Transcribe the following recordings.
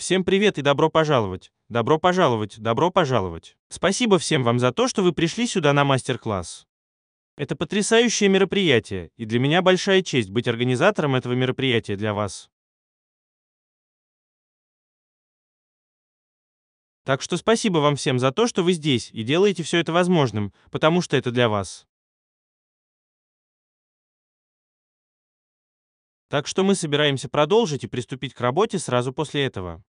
Всем привет и добро пожаловать! Добро пожаловать! Добро пожаловать! Спасибо всем вам за то, что вы пришли сюда на мастер-класс. Это потрясающее мероприятие, и для меня большая честь быть организатором этого мероприятия для вас. Так что спасибо вам всем за то, что вы здесь и делаете все это возможным, потому что это для вас. Так что мы собираемся продолжить и приступить к работе сразу после этого.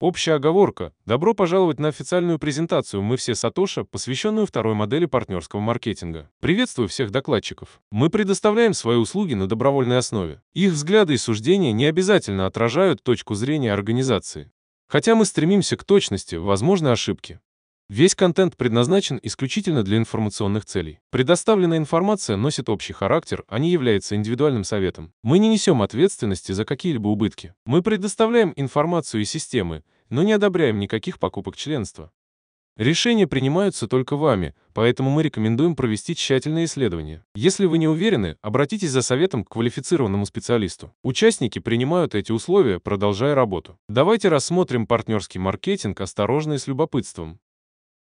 Общая оговорка. Добро пожаловать на официальную презентацию «Мы все Сатоша», посвященную второй модели партнерского маркетинга. Приветствую всех докладчиков. Мы предоставляем свои услуги на добровольной основе. Их взгляды и суждения не обязательно отражают точку зрения организации. Хотя мы стремимся к точности, возможны ошибки. Весь контент предназначен исключительно для информационных целей. Предоставленная информация носит общий характер, а не является индивидуальным советом. Мы не несем ответственности за какие-либо убытки. Мы предоставляем информацию и системы, но не одобряем никаких покупок членства. Решения принимаются только вами, поэтому мы рекомендуем провести тщательное исследование. Если вы не уверены, обратитесь за советом к квалифицированному специалисту. Участники принимают эти условия, продолжая работу. Давайте рассмотрим партнерский маркетинг осторожно и с любопытством.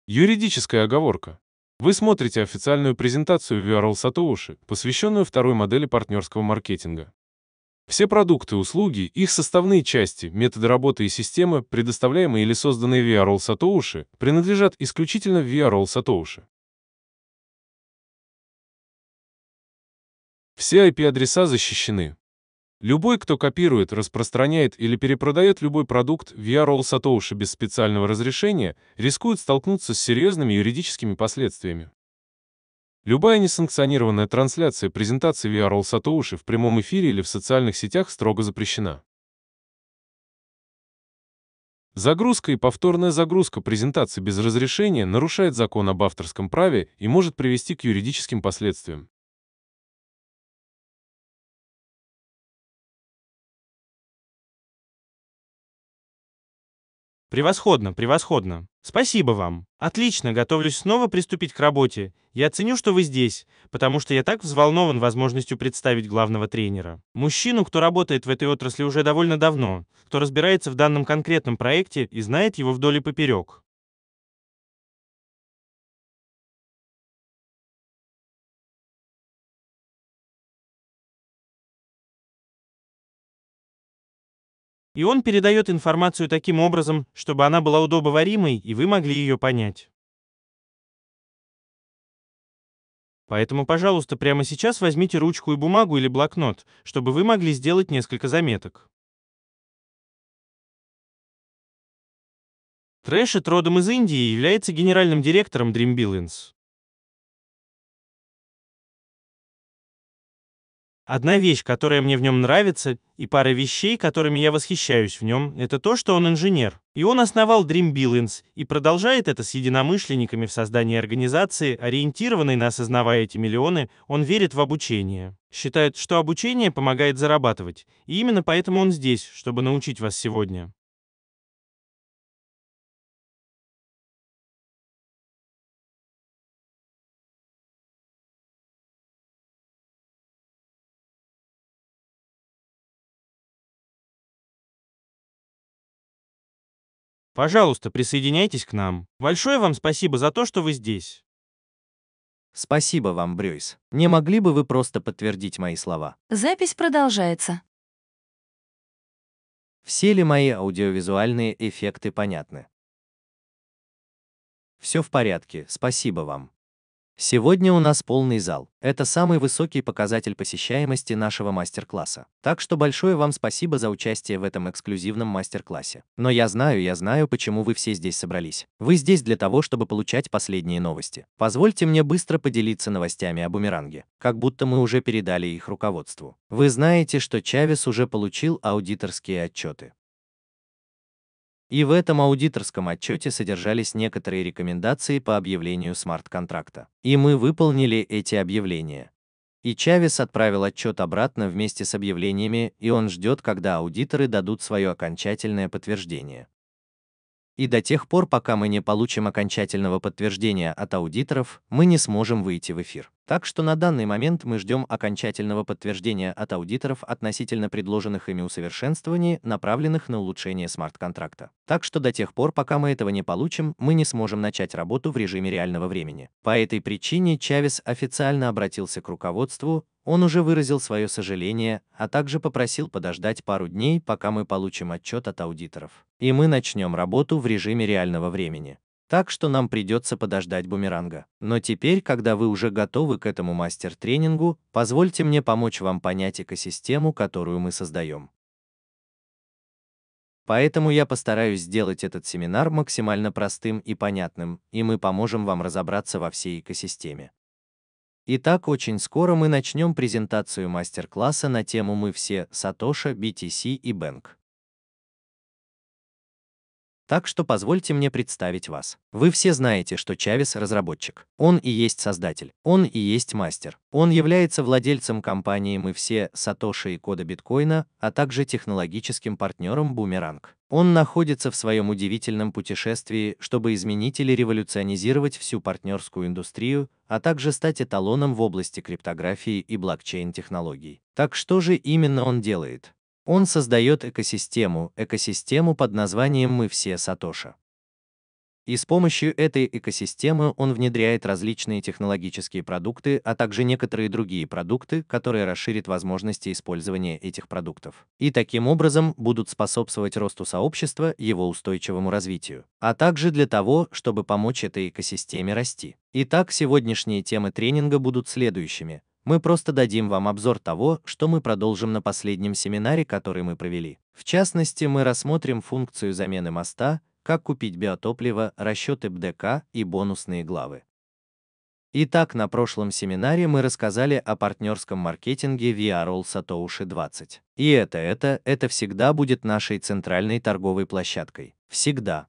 Юридическая оговорка. Вы смотрите официальную презентацию VRL Satoshi, посвященную второй модели партнерского маркетинга. Все продукты, услуги, их составные части, методы работы и системы, предоставляемые или созданные VRL Satoshi, принадлежат исключительно VRL Satoshi. Все IP-адреса защищены. Любой, кто копирует, распространяет или перепродает любой продукт via Roll Satoshi без специального разрешения, рискует столкнуться с серьезными юридическими последствиями. Любая несанкционированная трансляция презентации via Roll Satoshi в прямом эфире или в социальных сетях строго запрещена. Загрузка и повторная загрузка презентации без разрешения нарушает закон об авторском праве и может привести к юридическим последствиям. Превосходно, превосходно. Спасибо вам. Отлично, готовлюсь снова приступить к работе. Я ценю, что вы здесь, потому что я так взволнован возможностью представить главного тренера. Мужчину, кто работает в этой отрасли уже довольно давно, кто разбирается в данном конкретном проекте и знает его вдоль и поперек. И он передает информацию таким образом, чтобы она была удобоваримой, и вы могли ее понять. Поэтому, пожалуйста, прямо сейчас возьмите ручку и бумагу или блокнот, чтобы вы могли сделать несколько заметок. Трэшет родом из Индии является генеральным директором Dream Billions. Одна вещь, которая мне в нем нравится, и пара вещей, которыми я восхищаюсь в нем, это то, что он инженер. И он основал Dream Billings и продолжает это с единомышленниками в создании организации, ориентированной на осознавая эти миллионы, он верит в обучение. Считает, что обучение помогает зарабатывать, и именно поэтому он здесь, чтобы научить вас сегодня. Пожалуйста, присоединяйтесь к нам. Большое вам спасибо за то, что вы здесь. Спасибо вам, Брюйс. Не могли бы вы просто подтвердить мои слова? Запись продолжается. Все ли мои аудиовизуальные эффекты понятны? Все в порядке, спасибо вам. Сегодня у нас полный зал. Это самый высокий показатель посещаемости нашего мастер-класса. Так что большое вам спасибо за участие в этом эксклюзивном мастер-классе. Но я знаю, я знаю, почему вы все здесь собрались. Вы здесь для того, чтобы получать последние новости. Позвольте мне быстро поделиться новостями о бумеранге, как будто мы уже передали их руководству. Вы знаете, что Чавес уже получил аудиторские отчеты. И в этом аудиторском отчете содержались некоторые рекомендации по объявлению смарт-контракта. И мы выполнили эти объявления. И Чавес отправил отчет обратно вместе с объявлениями, и он ждет, когда аудиторы дадут свое окончательное подтверждение. И до тех пор, пока мы не получим окончательного подтверждения от аудиторов, мы не сможем выйти в эфир. Так что на данный момент мы ждем окончательного подтверждения от аудиторов относительно предложенных ими усовершенствований, направленных на улучшение смарт-контракта. Так что до тех пор, пока мы этого не получим, мы не сможем начать работу в режиме реального времени. По этой причине Чавес официально обратился к руководству, он уже выразил свое сожаление, а также попросил подождать пару дней, пока мы получим отчет от аудиторов. И мы начнем работу в режиме реального времени. Так что нам придется подождать бумеранга. Но теперь, когда вы уже готовы к этому мастер-тренингу, позвольте мне помочь вам понять экосистему, которую мы создаем. Поэтому я постараюсь сделать этот семинар максимально простым и понятным, и мы поможем вам разобраться во всей экосистеме. Итак, очень скоро мы начнем презентацию мастер-класса на тему «Мы все» Сатоша, BTC и Bank. Так что позвольте мне представить вас. Вы все знаете, что Чавес – разработчик. Он и есть создатель. Он и есть мастер. Он является владельцем компании «Мы все» Сатоши и кода биткоина, а также технологическим партнером «Бумеранг». Он находится в своем удивительном путешествии, чтобы изменить или революционизировать всю партнерскую индустрию, а также стать эталоном в области криптографии и блокчейн-технологий. Так что же именно он делает? Он создает экосистему, экосистему под названием «Мы все Сатоша». И с помощью этой экосистемы он внедряет различные технологические продукты, а также некоторые другие продукты, которые расширят возможности использования этих продуктов. И таким образом будут способствовать росту сообщества, его устойчивому развитию, а также для того, чтобы помочь этой экосистеме расти. Итак, сегодняшние темы тренинга будут следующими. Мы просто дадим вам обзор того, что мы продолжим на последнем семинаре, который мы провели. В частности, мы рассмотрим функцию замены моста, как купить биотопливо, расчеты БДК и бонусные главы. Итак, на прошлом семинаре мы рассказали о партнерском маркетинге VROL Satoshi 20. И это, это, это всегда будет нашей центральной торговой площадкой. Всегда.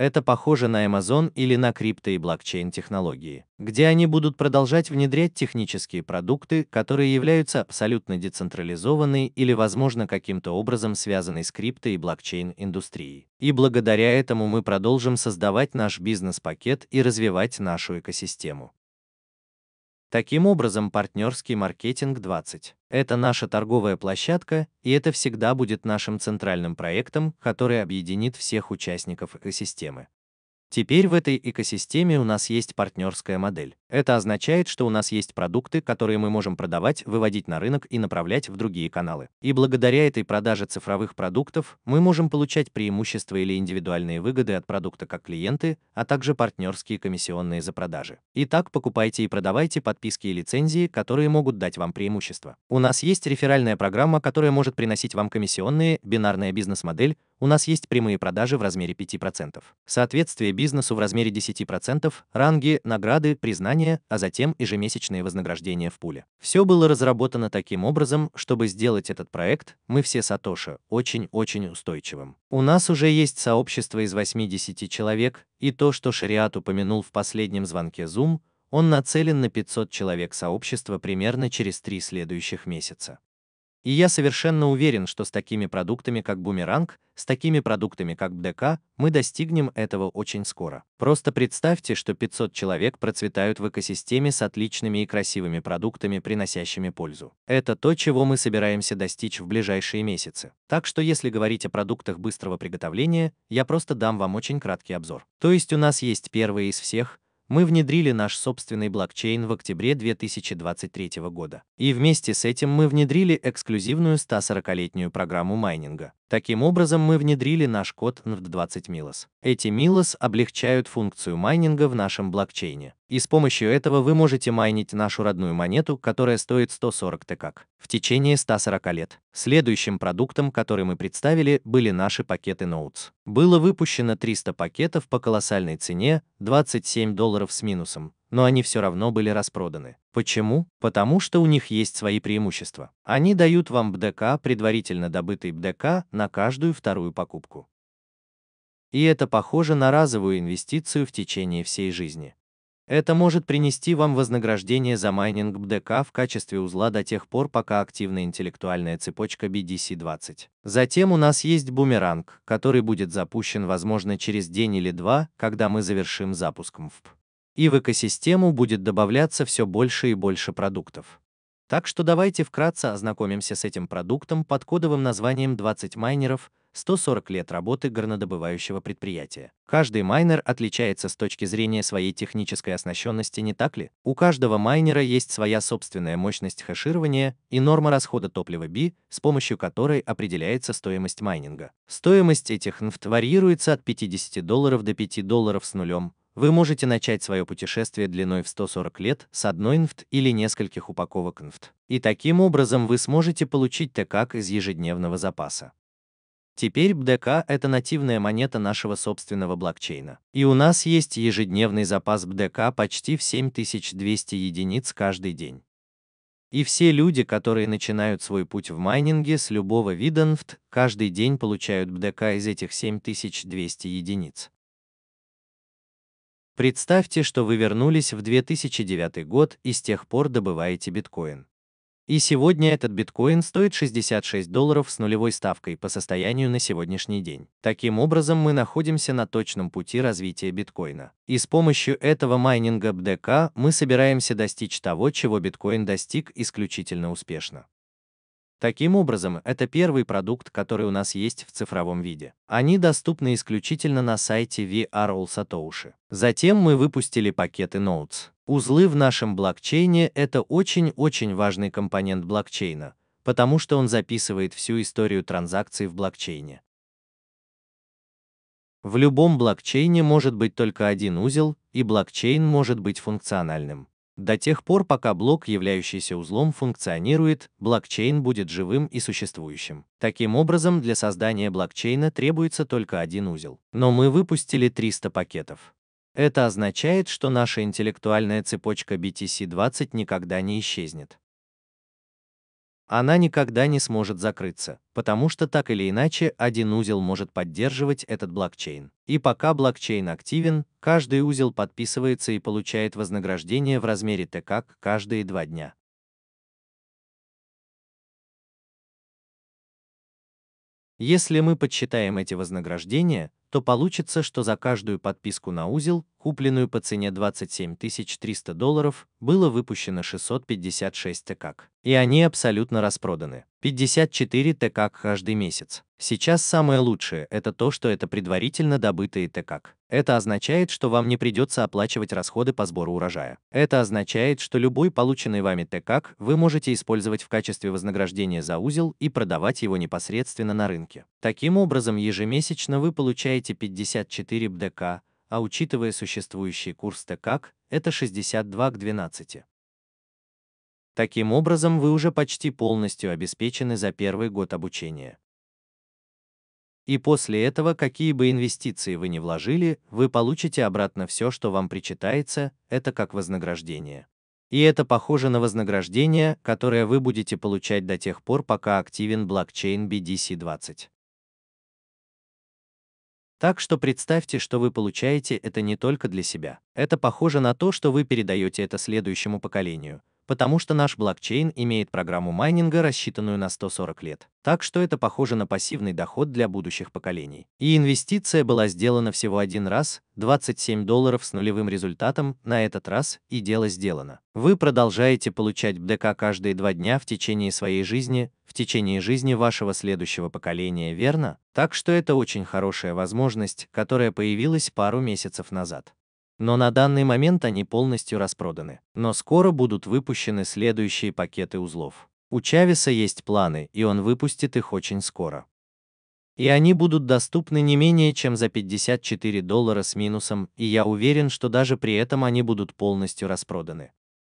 Это похоже на Amazon или на крипто и блокчейн технологии, где они будут продолжать внедрять технические продукты, которые являются абсолютно децентрализованной или, возможно, каким-то образом связанной с крипто и блокчейн индустрией. И благодаря этому мы продолжим создавать наш бизнес-пакет и развивать нашу экосистему. Таким образом, партнерский маркетинг 20. Это наша торговая площадка, и это всегда будет нашим центральным проектом, который объединит всех участников экосистемы. Теперь в этой экосистеме у нас есть партнерская модель. Это означает, что у нас есть продукты, которые мы можем продавать, выводить на рынок и направлять в другие каналы. И благодаря этой продаже цифровых продуктов мы можем получать преимущества или индивидуальные выгоды от продукта как клиенты, а также партнерские комиссионные за продажи. Итак, покупайте и продавайте подписки и лицензии, которые могут дать вам преимущества. У нас есть реферальная программа, которая может приносить вам комиссионные, бинарная бизнес-модель, у нас есть прямые продажи в размере 5%, соответствие бизнесу в размере 10%, ранги, награды, признания, а затем ежемесячные вознаграждения в пуле. Все было разработано таким образом, чтобы сделать этот проект, мы все Сатоши, очень-очень устойчивым. У нас уже есть сообщество из 80 человек, и то, что Шариат упомянул в последнем звонке Zoom, он нацелен на 500 человек сообщества примерно через три следующих месяца. И я совершенно уверен, что с такими продуктами, как Бумеранг, с такими продуктами, как БДК, мы достигнем этого очень скоро. Просто представьте, что 500 человек процветают в экосистеме с отличными и красивыми продуктами, приносящими пользу. Это то, чего мы собираемся достичь в ближайшие месяцы. Так что если говорить о продуктах быстрого приготовления, я просто дам вам очень краткий обзор. То есть у нас есть первые из всех, мы внедрили наш собственный блокчейн в октябре 2023 года. И вместе с этим мы внедрили эксклюзивную 140-летнюю программу майнинга, Таким образом, мы внедрили наш код NFD20 Milos. Эти Milos облегчают функцию майнинга в нашем блокчейне. И с помощью этого вы можете майнить нашу родную монету, которая стоит 140 ТКК, в течение 140 лет. Следующим продуктом, который мы представили, были наши пакеты Notes. Было выпущено 300 пакетов по колоссальной цене, 27 долларов с минусом, но они все равно были распроданы. Почему? Потому что у них есть свои преимущества. Они дают вам БДК, предварительно добытый БДК, на каждую вторую покупку. И это похоже на разовую инвестицию в течение всей жизни. Это может принести вам вознаграждение за майнинг БДК в качестве узла до тех пор, пока активна интеллектуальная цепочка BDC-20. Затем у нас есть бумеранг, который будет запущен, возможно, через день или два, когда мы завершим запуск МФП. Эм и в экосистему будет добавляться все больше и больше продуктов. Так что давайте вкратце ознакомимся с этим продуктом под кодовым названием 20 майнеров, 140 лет работы горнодобывающего предприятия. Каждый майнер отличается с точки зрения своей технической оснащенности, не так ли? У каждого майнера есть своя собственная мощность хэширования и норма расхода топлива B, с помощью которой определяется стоимость майнинга. Стоимость этих NFT варьируется от 50 долларов до 5 долларов с нулем, вы можете начать свое путешествие длиной в 140 лет с одной нфт или нескольких упаковок нфт, и таким образом вы сможете получить ТК из ежедневного запаса. Теперь БДК – это нативная монета нашего собственного блокчейна. И у нас есть ежедневный запас БДК почти в 7200 единиц каждый день. И все люди, которые начинают свой путь в майнинге с любого вида нфт, каждый день получают БДК из этих 7200 единиц. Представьте, что вы вернулись в 2009 год и с тех пор добываете биткоин. И сегодня этот биткоин стоит 66 долларов с нулевой ставкой по состоянию на сегодняшний день. Таким образом, мы находимся на точном пути развития биткоина. И с помощью этого майнинга BDK мы собираемся достичь того, чего биткоин достиг исключительно успешно. Таким образом, это первый продукт, который у нас есть в цифровом виде. Они доступны исключительно на сайте VR All Satoshi. Затем мы выпустили пакеты Notes. Узлы в нашем блокчейне – это очень-очень важный компонент блокчейна, потому что он записывает всю историю транзакций в блокчейне. В любом блокчейне может быть только один узел, и блокчейн может быть функциональным. До тех пор, пока блок, являющийся узлом, функционирует, блокчейн будет живым и существующим. Таким образом, для создания блокчейна требуется только один узел. Но мы выпустили 300 пакетов. Это означает, что наша интеллектуальная цепочка BTC20 никогда не исчезнет она никогда не сможет закрыться, потому что так или иначе один узел может поддерживать этот блокчейн. И пока блокчейн активен, каждый узел подписывается и получает вознаграждение в размере ТК каждые два дня. Если мы подсчитаем эти вознаграждения, то получится, что за каждую подписку на узел, купленную по цене 27 300 долларов, было выпущено 656 ТКК. И они абсолютно распроданы. 54 ТКК каждый месяц. Сейчас самое лучшее – это то, что это предварительно добытые ТКК. Это означает, что вам не придется оплачивать расходы по сбору урожая. Это означает, что любой полученный вами ТКК вы можете использовать в качестве вознаграждения за узел и продавать его непосредственно на рынке. Таким образом, ежемесячно вы получаете сайте 54 БДК, а учитывая существующий курс ТКАК, это 62 к 12. Таким образом, вы уже почти полностью обеспечены за первый год обучения. И после этого, какие бы инвестиции вы ни вложили, вы получите обратно все, что вам причитается, это как вознаграждение. И это похоже на вознаграждение, которое вы будете получать до тех пор, пока активен блокчейн BDC20. Так что представьте, что вы получаете это не только для себя. Это похоже на то, что вы передаете это следующему поколению, потому что наш блокчейн имеет программу майнинга, рассчитанную на 140 лет. Так что это похоже на пассивный доход для будущих поколений. И инвестиция была сделана всего один раз, 27 долларов с нулевым результатом на этот раз, и дело сделано. Вы продолжаете получать БДК каждые два дня в течение своей жизни, в течение жизни вашего следующего поколения, верно? Так что это очень хорошая возможность, которая появилась пару месяцев назад но на данный момент они полностью распроданы. Но скоро будут выпущены следующие пакеты узлов. У Чавеса есть планы, и он выпустит их очень скоро. И они будут доступны не менее чем за 54 доллара с минусом, и я уверен, что даже при этом они будут полностью распроданы.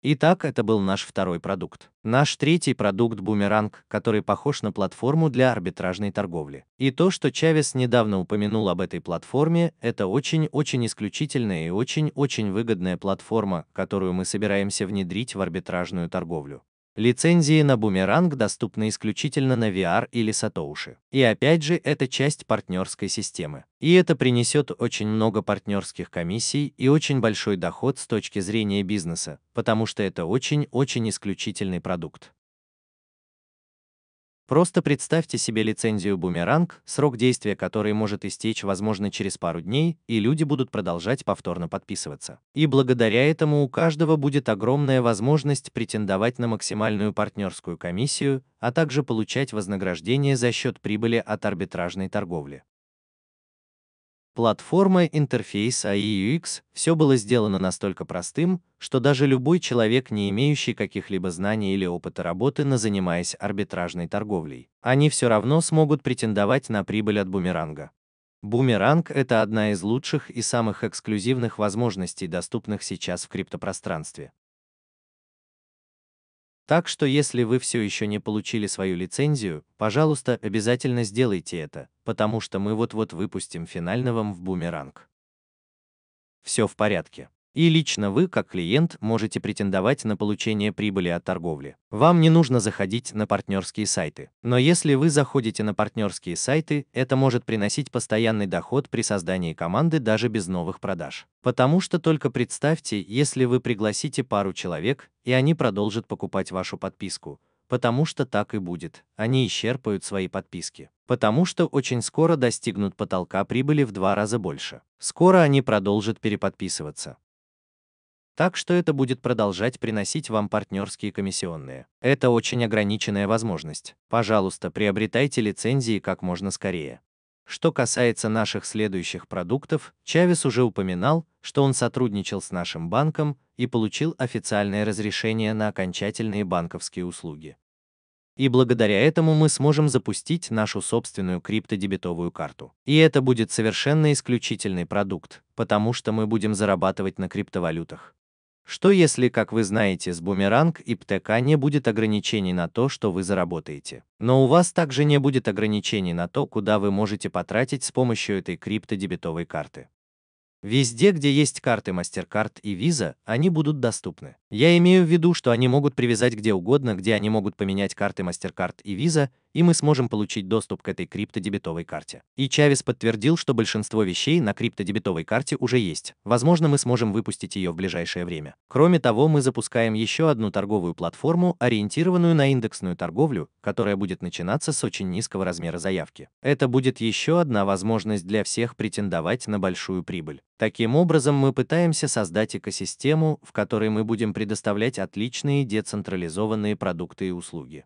Итак, это был наш второй продукт. Наш третий продукт – бумеранг, который похож на платформу для арбитражной торговли. И то, что Чавес недавно упомянул об этой платформе, это очень-очень исключительная и очень-очень выгодная платформа, которую мы собираемся внедрить в арбитражную торговлю. Лицензии на Бумеранг доступны исключительно на VR или Сатоуши. И опять же, это часть партнерской системы. И это принесет очень много партнерских комиссий и очень большой доход с точки зрения бизнеса, потому что это очень-очень исключительный продукт. Просто представьте себе лицензию «Бумеранг», срок действия которой может истечь, возможно, через пару дней, и люди будут продолжать повторно подписываться. И благодаря этому у каждого будет огромная возможность претендовать на максимальную партнерскую комиссию, а также получать вознаграждение за счет прибыли от арбитражной торговли. Платформа, интерфейс AI UX – все было сделано настолько простым, что даже любой человек, не имеющий каких-либо знаний или опыта работы на занимаясь арбитражной торговлей, они все равно смогут претендовать на прибыль от бумеранга. Бумеранг – это одна из лучших и самых эксклюзивных возможностей, доступных сейчас в криптопространстве. Так что если вы все еще не получили свою лицензию, пожалуйста, обязательно сделайте это, потому что мы вот-вот выпустим финального в бумеранг. Все в порядке. И лично вы, как клиент, можете претендовать на получение прибыли от торговли. Вам не нужно заходить на партнерские сайты. Но если вы заходите на партнерские сайты, это может приносить постоянный доход при создании команды даже без новых продаж. Потому что только представьте, если вы пригласите пару человек, и они продолжат покупать вашу подписку, потому что так и будет, они исчерпают свои подписки, потому что очень скоро достигнут потолка прибыли в два раза больше. Скоро они продолжат переподписываться. Так что это будет продолжать приносить вам партнерские комиссионные. Это очень ограниченная возможность. Пожалуйста, приобретайте лицензии как можно скорее. Что касается наших следующих продуктов, Чавес уже упоминал, что он сотрудничал с нашим банком и получил официальное разрешение на окончательные банковские услуги. И благодаря этому мы сможем запустить нашу собственную криптодебетовую карту. И это будет совершенно исключительный продукт, потому что мы будем зарабатывать на криптовалютах. Что если, как вы знаете, с бумеранг и ПТК не будет ограничений на то, что вы заработаете? Но у вас также не будет ограничений на то, куда вы можете потратить с помощью этой криптодебетовой карты. Везде, где есть карты MasterCard и Visa, они будут доступны. Я имею в виду, что они могут привязать где угодно, где они могут поменять карты MasterCard и Visa, и мы сможем получить доступ к этой криптодебетовой карте. И Чавес подтвердил, что большинство вещей на криптодебетовой карте уже есть. Возможно, мы сможем выпустить ее в ближайшее время. Кроме того, мы запускаем еще одну торговую платформу, ориентированную на индексную торговлю, которая будет начинаться с очень низкого размера заявки. Это будет еще одна возможность для всех претендовать на большую прибыль. Таким образом, мы пытаемся создать экосистему, в которой мы будем предоставлять отличные децентрализованные продукты и услуги.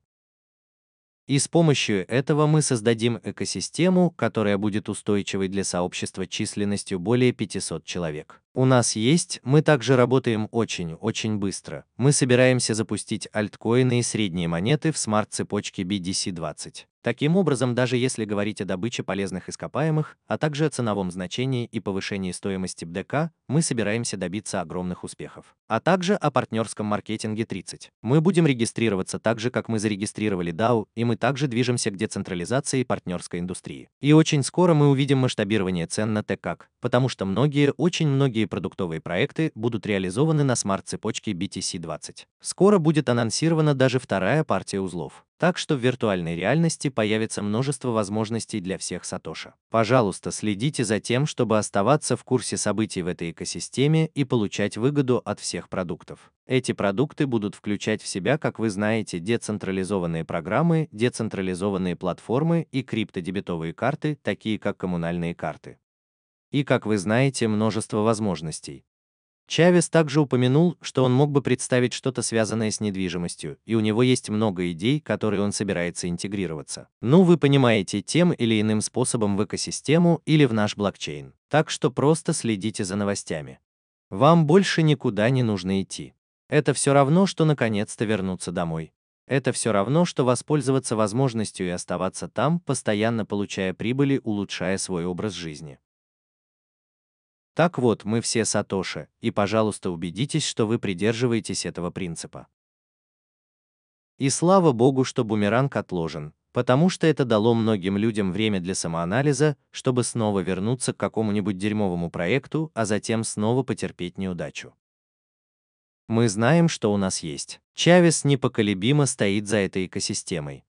И с помощью этого мы создадим экосистему, которая будет устойчивой для сообщества численностью более 500 человек. У нас есть, мы также работаем очень-очень быстро. Мы собираемся запустить альткоины и средние монеты в смарт-цепочке BDC20. Таким образом, даже если говорить о добыче полезных ископаемых, а также о ценовом значении и повышении стоимости БДК, мы собираемся добиться огромных успехов. А также о партнерском маркетинге 30. Мы будем регистрироваться так же, как мы зарегистрировали DAO, и мы также движемся к децентрализации партнерской индустрии. И очень скоро мы увидим масштабирование цен на ТКК, потому что многие, очень многие продуктовые проекты будут реализованы на смарт-цепочке BTC20. Скоро будет анонсирована даже вторая партия узлов. Так что в виртуальной реальности появится множество возможностей для всех Сатоша. Пожалуйста, следите за тем, чтобы оставаться в курсе событий в этой экосистеме и получать выгоду от всех продуктов. Эти продукты будут включать в себя, как вы знаете, децентрализованные программы, децентрализованные платформы и криптодебетовые карты, такие как коммунальные карты. И, как вы знаете, множество возможностей Чавес также упомянул, что он мог бы представить что-то связанное с недвижимостью, и у него есть много идей, которые он собирается интегрироваться. Ну вы понимаете, тем или иным способом в экосистему или в наш блокчейн. Так что просто следите за новостями. Вам больше никуда не нужно идти. Это все равно, что наконец-то вернуться домой. Это все равно, что воспользоваться возможностью и оставаться там, постоянно получая прибыли, улучшая свой образ жизни. Так вот, мы все Сатоши, и пожалуйста убедитесь, что вы придерживаетесь этого принципа. И слава богу, что бумеранг отложен, потому что это дало многим людям время для самоанализа, чтобы снова вернуться к какому-нибудь дерьмовому проекту, а затем снова потерпеть неудачу. Мы знаем, что у нас есть. Чавес непоколебимо стоит за этой экосистемой.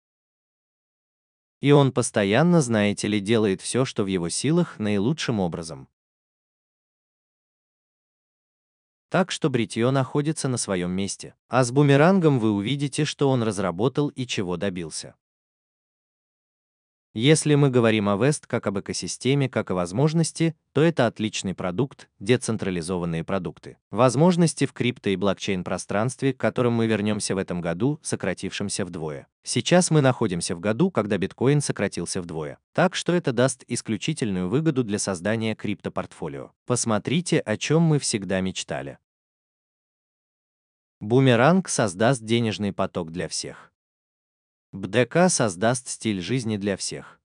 И он постоянно, знаете ли, делает все, что в его силах, наилучшим образом. так что бритье находится на своем месте. А с бумерангом вы увидите, что он разработал и чего добился. Если мы говорим о Вест как об экосистеме, как о возможности, то это отличный продукт, децентрализованные продукты. Возможности в крипто и блокчейн-пространстве, к которым мы вернемся в этом году, сократившимся вдвое. Сейчас мы находимся в году, когда биткоин сократился вдвое. Так что это даст исключительную выгоду для создания криптопортфолио. Посмотрите, о чем мы всегда мечтали. Бумеранг создаст денежный поток для всех. БДК создаст стиль жизни для всех.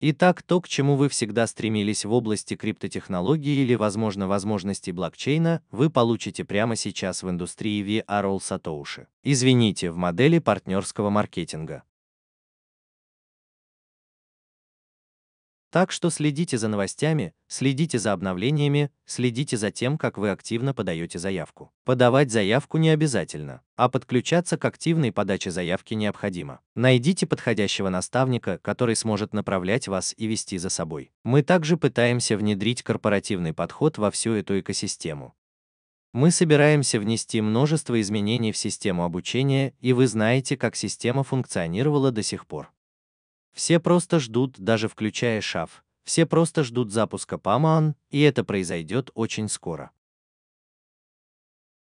Итак, то, к чему вы всегда стремились в области криптотехнологий или, возможно, возможностей блокчейна, вы получите прямо сейчас в индустрии VR All Satoshi. Извините, в модели партнерского маркетинга. Так что следите за новостями, следите за обновлениями, следите за тем, как вы активно подаете заявку. Подавать заявку не обязательно, а подключаться к активной подаче заявки необходимо. Найдите подходящего наставника, который сможет направлять вас и вести за собой. Мы также пытаемся внедрить корпоративный подход во всю эту экосистему. Мы собираемся внести множество изменений в систему обучения, и вы знаете, как система функционировала до сих пор. Все просто ждут, даже включая ШАФ, все просто ждут запуска Памаан, и это произойдет очень скоро.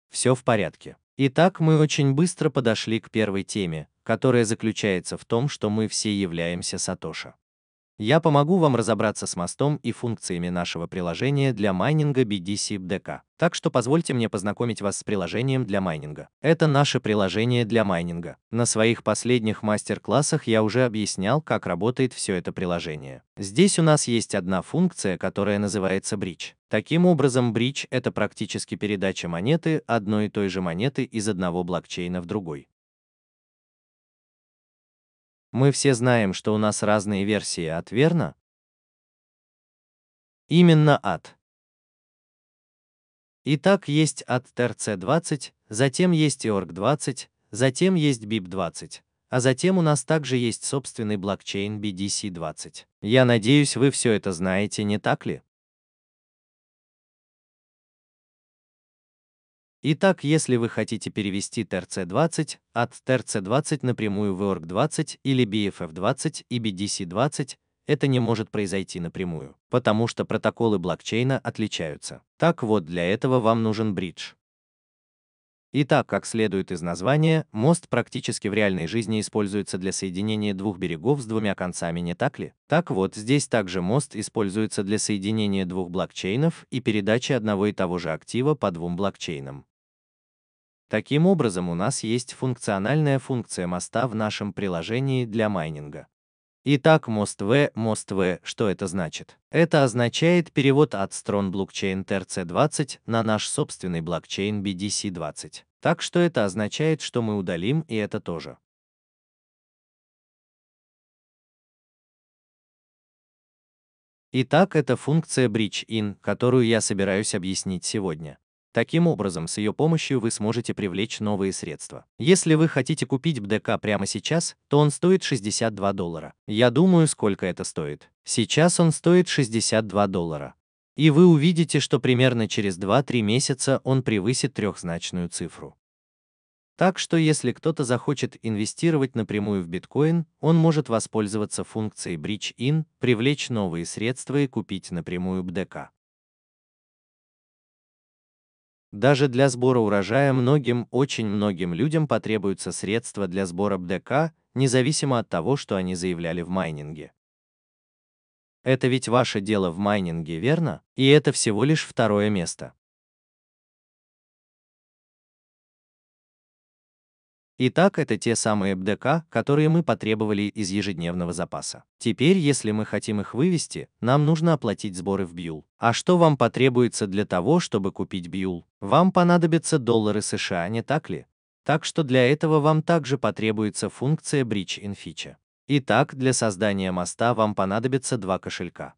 Все в порядке. Итак, мы очень быстро подошли к первой теме, которая заключается в том, что мы все являемся Сатоша. Я помогу вам разобраться с мостом и функциями нашего приложения для майнинга BDC BDK. Так что позвольте мне познакомить вас с приложением для майнинга. Это наше приложение для майнинга. На своих последних мастер-классах я уже объяснял, как работает все это приложение. Здесь у нас есть одна функция, которая называется бридж. Таким образом, бридж — это практически передача монеты одной и той же монеты из одного блокчейна в другой. Мы все знаем, что у нас разные версии ад, верно? Именно от. Итак, есть от ТРЦ-20, затем есть ИОРГ-20, затем есть BIP-20, а затем у нас также есть собственный блокчейн BDC-20. Я надеюсь, вы все это знаете, не так ли? Итак, если вы хотите перевести TRC-20 от TRC-20 напрямую в EORG-20 или BFF-20 и BDC-20, это не может произойти напрямую, потому что протоколы блокчейна отличаются. Так вот, для этого вам нужен бридж. Итак, как следует из названия, мост практически в реальной жизни используется для соединения двух берегов с двумя концами, не так ли? Так вот, здесь также мост используется для соединения двух блокчейнов и передачи одного и того же актива по двум блокчейнам. Таким образом у нас есть функциональная функция моста в нашем приложении для майнинга. Итак, мост V, мост V, что это значит? Это означает перевод от Strong Blockchain TRC20 на наш собственный блокчейн BDC20. Так что это означает, что мы удалим и это тоже. Итак, это функция Bridge-in, которую я собираюсь объяснить сегодня. Таким образом, с ее помощью вы сможете привлечь новые средства. Если вы хотите купить БДК прямо сейчас, то он стоит 62 доллара. Я думаю, сколько это стоит. Сейчас он стоит 62 доллара. И вы увидите, что примерно через 2-3 месяца он превысит трехзначную цифру. Так что если кто-то захочет инвестировать напрямую в биткоин, он может воспользоваться функцией Bridge-In, привлечь новые средства и купить напрямую БДК. Даже для сбора урожая многим, очень многим людям потребуются средства для сбора БДК, независимо от того, что они заявляли в майнинге. Это ведь ваше дело в майнинге, верно? И это всего лишь второе место. Итак, это те самые БДК, которые мы потребовали из ежедневного запаса. Теперь, если мы хотим их вывести, нам нужно оплатить сборы в Бьюл. А что вам потребуется для того, чтобы купить Бьюл? Вам понадобятся доллары США, не так ли? Так что для этого вам также потребуется функция Bridge in Feature. Итак, для создания моста вам понадобится два кошелька.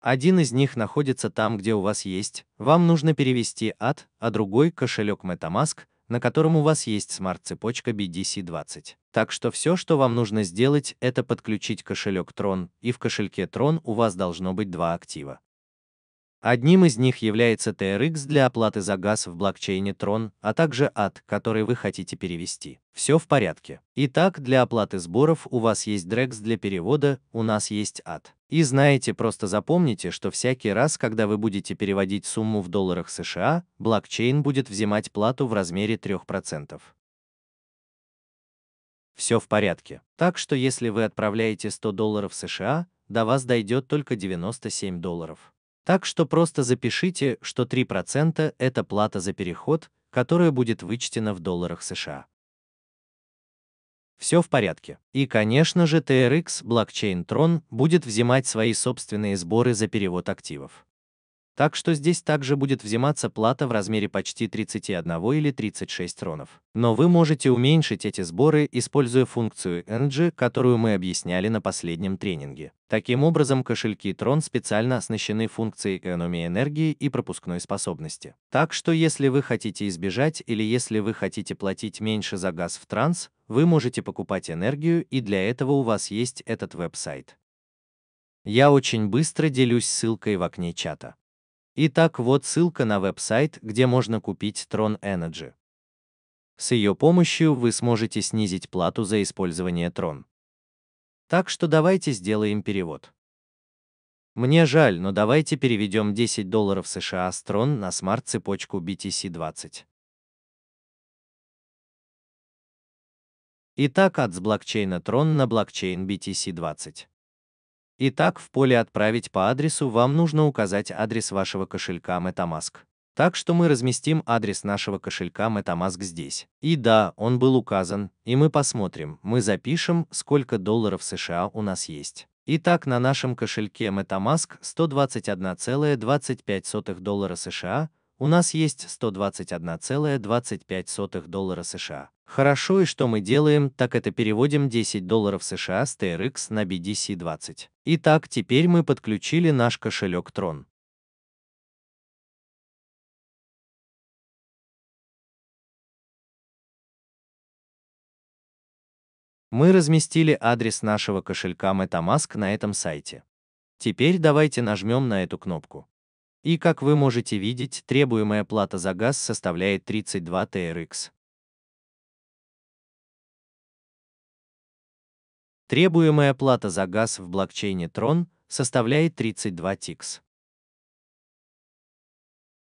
Один из них находится там, где у вас есть, вам нужно перевести ад, а другой кошелек Metamask – на котором у вас есть смарт-цепочка BDC20. Так что все, что вам нужно сделать, это подключить кошелек Tron, и в кошельке Tron у вас должно быть два актива. Одним из них является TRX для оплаты за газ в блокчейне Tron, а также AD, который вы хотите перевести. Все в порядке. Итак, для оплаты сборов у вас есть DREX для перевода, у нас есть AD. И знаете, просто запомните, что всякий раз, когда вы будете переводить сумму в долларах США, блокчейн будет взимать плату в размере 3%. Все в порядке. Так что если вы отправляете 100 долларов США, до вас дойдет только 97 долларов. Так что просто запишите, что 3% это плата за переход, которая будет вычтена в долларах США все в порядке. И, конечно же, TRX Blockchain Tron будет взимать свои собственные сборы за перевод активов. Так что здесь также будет взиматься плата в размере почти 31 или 36 тронов. Но вы можете уменьшить эти сборы, используя функцию NG, которую мы объясняли на последнем тренинге. Таким образом, кошельки Tron специально оснащены функцией экономии энергии и пропускной способности. Так что если вы хотите избежать или если вы хотите платить меньше за газ в транс, вы можете покупать энергию, и для этого у вас есть этот веб-сайт. Я очень быстро делюсь ссылкой в окне чата. Итак, вот ссылка на веб-сайт, где можно купить Tron Energy. С ее помощью вы сможете снизить плату за использование Tron. Так что давайте сделаем перевод. Мне жаль, но давайте переведем 10 долларов США с Tron на смарт-цепочку BTC20. Итак, от с блокчейна Tron на блокчейн BTC20. Итак, в поле «Отправить по адресу» вам нужно указать адрес вашего кошелька MetaMask. Так что мы разместим адрес нашего кошелька MetaMask здесь. И да, он был указан, и мы посмотрим, мы запишем, сколько долларов США у нас есть. Итак, на нашем кошельке MetaMask 121,25 доллара США, у нас есть 121,25 доллара США. Хорошо, и что мы делаем, так это переводим 10 долларов США с TRX на BDC20. Итак, теперь мы подключили наш кошелек Tron. Мы разместили адрес нашего кошелька MetaMask на этом сайте. Теперь давайте нажмем на эту кнопку. И как вы можете видеть, требуемая плата за газ составляет 32 TRX. Требуемая плата за газ в блокчейне Tron составляет 32 TIX.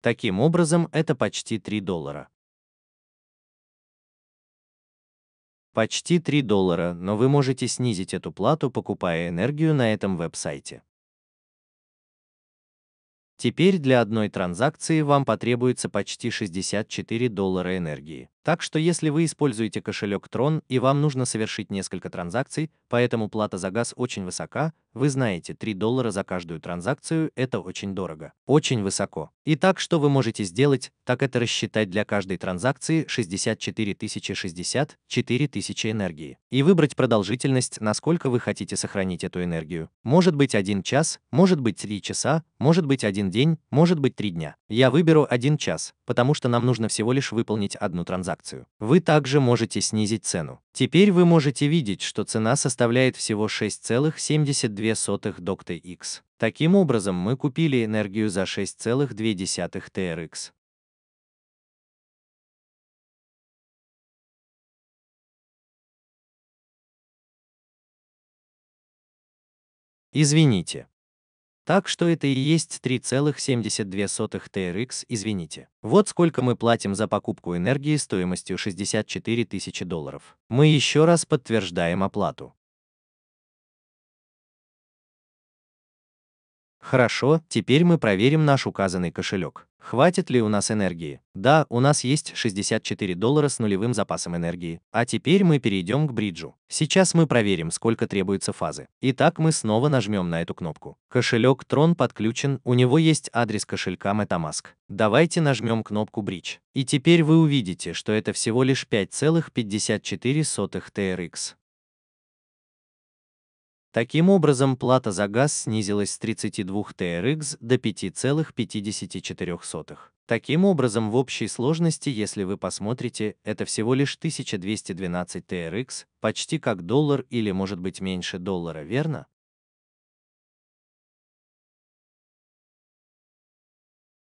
Таким образом, это почти 3 доллара. Почти 3 доллара, но вы можете снизить эту плату, покупая энергию на этом веб-сайте. Теперь для одной транзакции вам потребуется почти 64 доллара энергии. Так что если вы используете кошелек Tron и вам нужно совершить несколько транзакций, поэтому плата за газ очень высока, вы знаете, 3 доллара за каждую транзакцию – это очень дорого. Очень высоко. Итак, что вы можете сделать, так это рассчитать для каждой транзакции 64 060, тысячи энергии. И выбрать продолжительность, насколько вы хотите сохранить эту энергию. Может быть 1 час, может быть 3 часа, может быть 1 день, может быть 3 дня. Я выберу 1 час, потому что нам нужно всего лишь выполнить одну транзакцию транзакцию. Вы также можете снизить цену. Теперь вы можете видеть, что цена составляет всего 6,72 Dr. X. Таким образом, мы купили энергию за 6,2 TRX. Извините. Так что это и есть 3,72 TRX, извините. Вот сколько мы платим за покупку энергии стоимостью 64 тысячи долларов. Мы еще раз подтверждаем оплату. Хорошо, теперь мы проверим наш указанный кошелек. Хватит ли у нас энергии? Да, у нас есть 64 доллара с нулевым запасом энергии. А теперь мы перейдем к бриджу. Сейчас мы проверим, сколько требуется фазы. Итак, мы снова нажмем на эту кнопку. Кошелек Tron подключен, у него есть адрес кошелька MetaMask. Давайте нажмем кнопку бридж. И теперь вы увидите, что это всего лишь 5,54 TRX. Таким образом, плата за газ снизилась с 32 TRX до 5,54. Таким образом, в общей сложности, если вы посмотрите, это всего лишь 1212 TRX, почти как доллар или может быть меньше доллара, верно?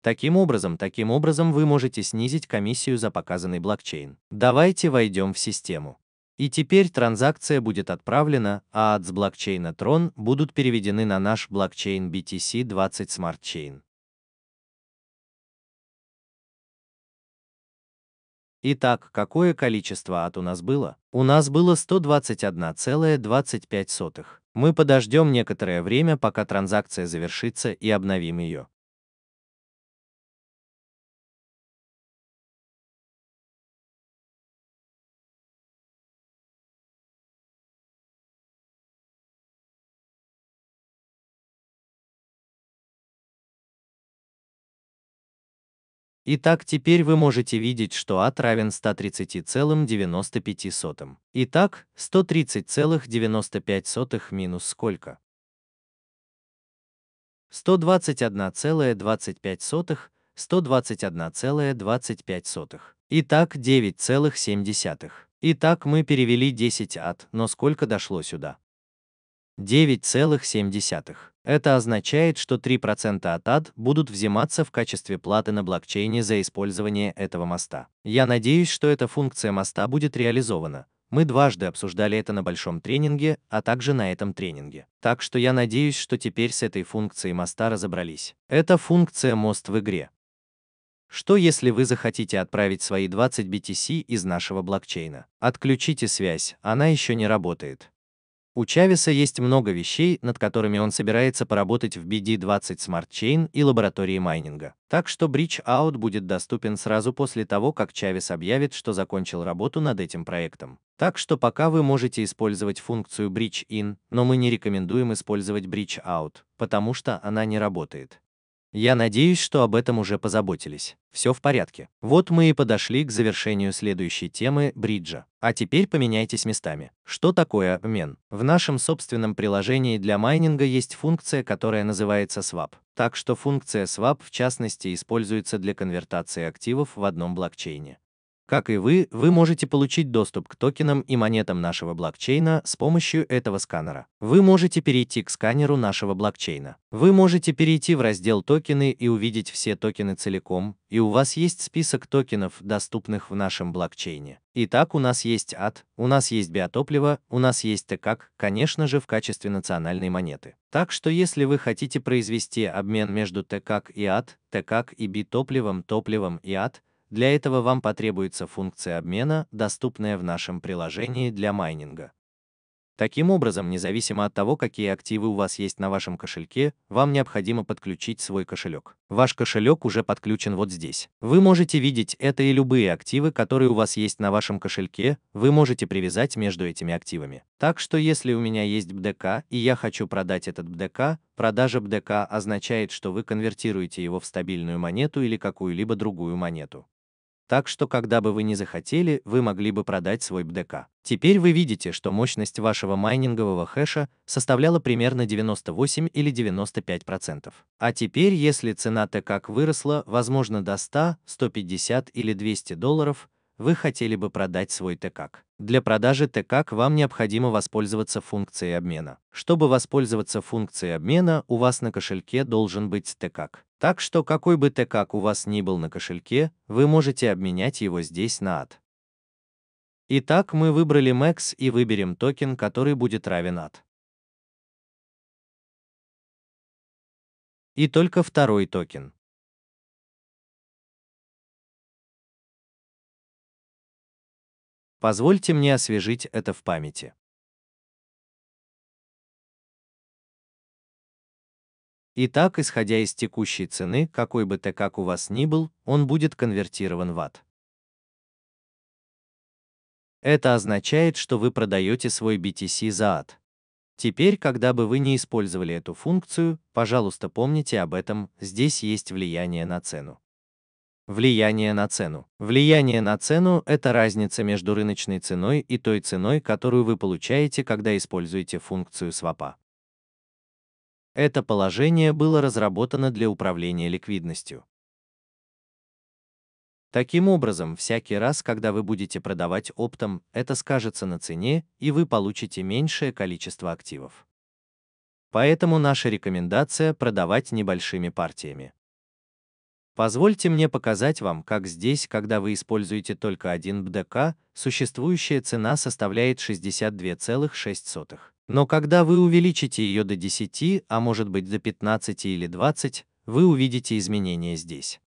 Таким образом, таким образом вы можете снизить комиссию за показанный блокчейн. Давайте войдем в систему. И теперь транзакция будет отправлена, а от с блокчейна Tron будут переведены на наш блокчейн BTC20 Smart Chain. Итак, какое количество от у нас было? У нас было 121,25. Мы подождем некоторое время, пока транзакция завершится и обновим ее. Итак, теперь вы можете видеть, что а равен 130,95. Итак, 130,95 минус сколько? 121,25, 121,25. Итак, 9,7. Итак, мы перевели 10 ат, но сколько дошло сюда? 9,7. Это означает, что 3% от АД будут взиматься в качестве платы на блокчейне за использование этого моста. Я надеюсь, что эта функция моста будет реализована. Мы дважды обсуждали это на большом тренинге, а также на этом тренинге. Так что я надеюсь, что теперь с этой функцией моста разобрались. Это функция мост в игре. Что если вы захотите отправить свои 20 BTC из нашего блокчейна? Отключите связь, она еще не работает. У Чавеса есть много вещей, над которыми он собирается поработать в BD20 Smart Chain и лаборатории майнинга. Так что Bridge Out будет доступен сразу после того, как Чавес объявит, что закончил работу над этим проектом. Так что пока вы можете использовать функцию Bridge In, но мы не рекомендуем использовать Bridge Out, потому что она не работает. Я надеюсь, что об этом уже позаботились. Все в порядке. Вот мы и подошли к завершению следующей темы бриджа. А теперь поменяйтесь местами. Что такое обмен? В нашем собственном приложении для майнинга есть функция, которая называется swap. Так что функция swap в частности используется для конвертации активов в одном блокчейне. Как и вы, вы можете получить доступ к токенам и монетам нашего блокчейна с помощью этого сканера. Вы можете перейти к сканеру нашего блокчейна. Вы можете перейти в раздел «Токены» и увидеть все токены целиком, и у вас есть список токенов, доступных в нашем блокчейне. Итак, у нас есть ад, у нас есть биотопливо, у нас есть ТКАК, конечно же, в качестве национальной монеты. Так что если вы хотите произвести обмен между ТКАК и ад, ТКАК и битопливом, топливом и ад, для этого вам потребуется функция обмена, доступная в нашем приложении для майнинга. Таким образом, независимо от того, какие активы у вас есть на вашем кошельке, вам необходимо подключить свой кошелек. Ваш кошелек уже подключен вот здесь. Вы можете видеть это и любые активы, которые у вас есть на вашем кошельке, вы можете привязать между этими активами. Так что если у меня есть БДК и я хочу продать этот БДК, продажа БДК означает, что вы конвертируете его в стабильную монету или какую-либо другую монету так что когда бы вы не захотели, вы могли бы продать свой БДК. Теперь вы видите, что мощность вашего майнингового хэша составляла примерно 98 или 95%. процентов. А теперь, если цена Т выросла, возможно, до 100, 150 или 200 долларов, вы хотели бы продать свой ТКАК. Для продажи ТКАК вам необходимо воспользоваться функцией обмена. Чтобы воспользоваться функцией обмена, у вас на кошельке должен быть ТКАК. Так что какой бы ТК у вас ни был на кошельке, вы можете обменять его здесь на AT. Итак, мы выбрали Max и выберем токен, который будет равен AT. И только второй токен. Позвольте мне освежить это в памяти. Итак, исходя из текущей цены, какой бы ТКК у вас ни был, он будет конвертирован в АТ. Это означает, что вы продаете свой BTC за АТ. Теперь, когда бы вы не использовали эту функцию, пожалуйста, помните об этом, здесь есть влияние на цену. Влияние на цену. Влияние на цену – это разница между рыночной ценой и той ценой, которую вы получаете, когда используете функцию свопа. Это положение было разработано для управления ликвидностью. Таким образом, всякий раз, когда вы будете продавать оптом, это скажется на цене, и вы получите меньшее количество активов. Поэтому наша рекомендация – продавать небольшими партиями. Позвольте мне показать вам, как здесь, когда вы используете только один БДК, существующая цена составляет 62,6. Но когда вы увеличите ее до 10, а может быть до 15 или 20, вы увидите изменения здесь.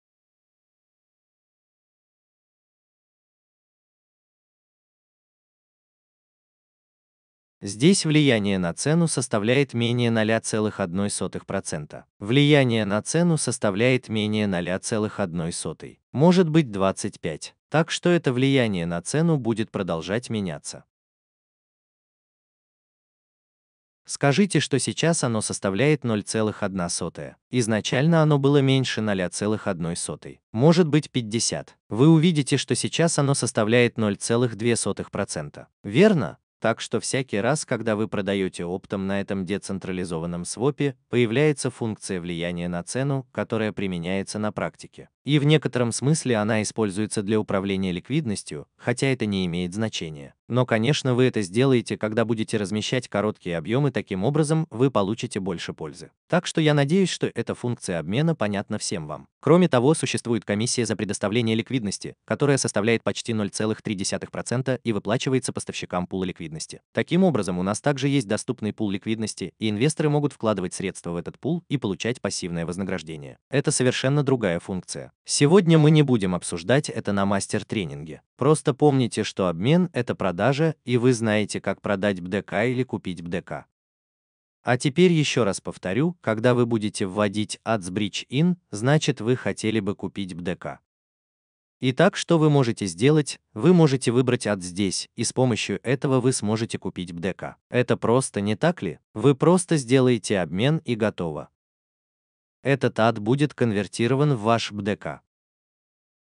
Здесь влияние на цену составляет менее 0,01%. Влияние на цену составляет менее 01. Может быть 25. Так что это влияние на цену будет продолжать меняться. Скажите, что сейчас оно составляет 0,1. Изначально оно было меньше 0,1. Может быть 50. Вы увидите, что сейчас оно составляет 0,2%. Верно? Так что всякий раз, когда вы продаете оптом на этом децентрализованном свопе, появляется функция влияния на цену, которая применяется на практике и в некотором смысле она используется для управления ликвидностью, хотя это не имеет значения. Но, конечно, вы это сделаете, когда будете размещать короткие объемы, таким образом вы получите больше пользы. Так что я надеюсь, что эта функция обмена понятна всем вам. Кроме того, существует комиссия за предоставление ликвидности, которая составляет почти 0,3% и выплачивается поставщикам пула ликвидности. Таким образом, у нас также есть доступный пул ликвидности, и инвесторы могут вкладывать средства в этот пул и получать пассивное вознаграждение. Это совершенно другая функция. Сегодня мы не будем обсуждать это на мастер-тренинге. Просто помните, что обмен – это продажа, и вы знаете, как продать БДК или купить БДК. А теперь еще раз повторю, когда вы будете вводить ads bridge In, значит вы хотели бы купить БДК. Итак, что вы можете сделать? Вы можете выбрать от здесь, и с помощью этого вы сможете купить БДК. Это просто не так ли? Вы просто сделаете обмен и готово этот ад будет конвертирован в ваш БДК.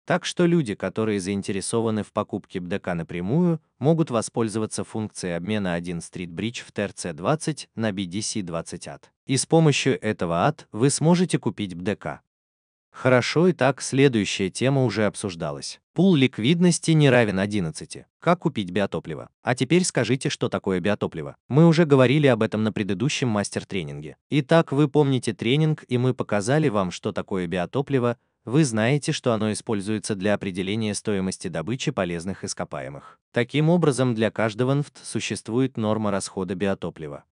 Так что люди, которые заинтересованы в покупке БДК напрямую, могут воспользоваться функцией обмена 1 Street Bridge в TRC20 на BDC20 AT. И с помощью этого AT вы сможете купить БДК. Хорошо, и так следующая тема уже обсуждалась. Пул ликвидности не равен 11. Как купить биотопливо? А теперь скажите, что такое биотопливо. Мы уже говорили об этом на предыдущем мастер-тренинге. Итак, вы помните тренинг, и мы показали вам, что такое биотопливо, вы знаете, что оно используется для определения стоимости добычи полезных ископаемых. Таким образом, для каждого НФТ существует норма расхода биотоплива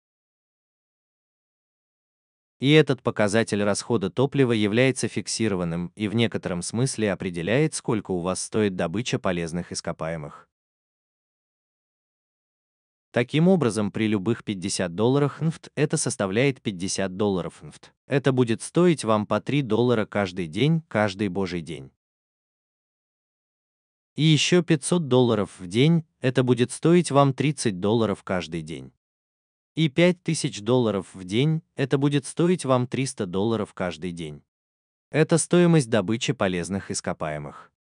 и этот показатель расхода топлива является фиксированным и в некотором смысле определяет, сколько у вас стоит добыча полезных ископаемых. Таким образом, при любых 50 долларах нфт это составляет 50 долларов нфт. Это будет стоить вам по 3 доллара каждый день, каждый божий день. И еще 500 долларов в день, это будет стоить вам 30 долларов каждый день. И 5000 долларов в день – это будет стоить вам 300 долларов каждый день. Это стоимость добычи полезных ископаемых.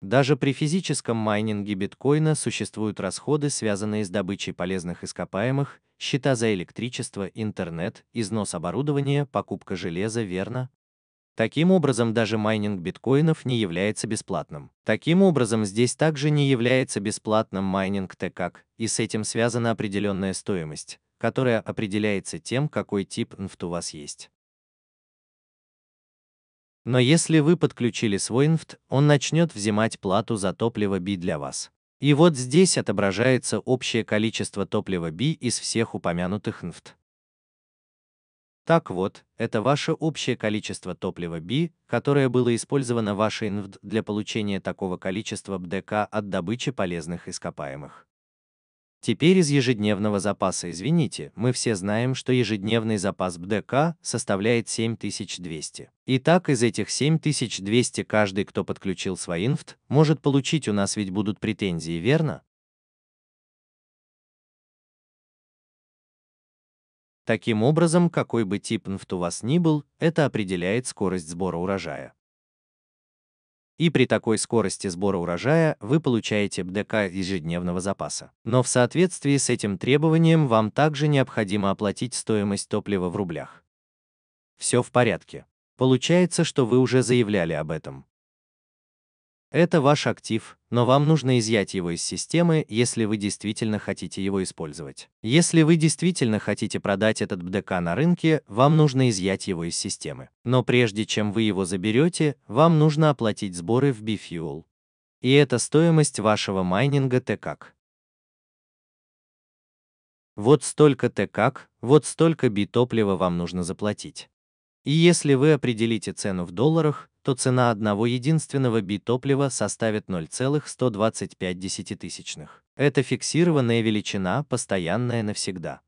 Даже при физическом майнинге биткоина существуют расходы, связанные с добычей полезных ископаемых, счета за электричество, интернет, износ оборудования, покупка железа, верно, Таким образом, даже майнинг биткоинов не является бесплатным. Таким образом, здесь также не является бесплатным майнинг так как и с этим связана определенная стоимость, которая определяется тем, какой тип NFT у вас есть. Но если вы подключили свой NFT, он начнет взимать плату за топливо B для вас. И вот здесь отображается общее количество топлива B из всех упомянутых NFT. Так вот, это ваше общее количество топлива B, которое было использовано вашей НВД для получения такого количества БДК от добычи полезных ископаемых. Теперь из ежедневного запаса, извините, мы все знаем, что ежедневный запас БДК составляет 7200. Итак, из этих 7200 каждый, кто подключил свой инфт, может получить у нас ведь будут претензии, верно? Таким образом, какой бы тип НФТ у вас ни был, это определяет скорость сбора урожая. И при такой скорости сбора урожая вы получаете БДК ежедневного запаса. Но в соответствии с этим требованием вам также необходимо оплатить стоимость топлива в рублях. Все в порядке. Получается, что вы уже заявляли об этом. Это ваш актив, но вам нужно изъять его из системы, если вы действительно хотите его использовать. Если вы действительно хотите продать этот БДК на рынке, вам нужно изъять его из системы. Но прежде чем вы его заберете, вам нужно оплатить сборы в BFuel. И это стоимость вашего майнинга ТКАК. Вот столько ТКАК, вот столько битоплива вам нужно заплатить. И если вы определите цену в долларах, то цена одного единственного битоплива составит 0,125 тысячных. Это фиксированная величина, постоянная навсегда.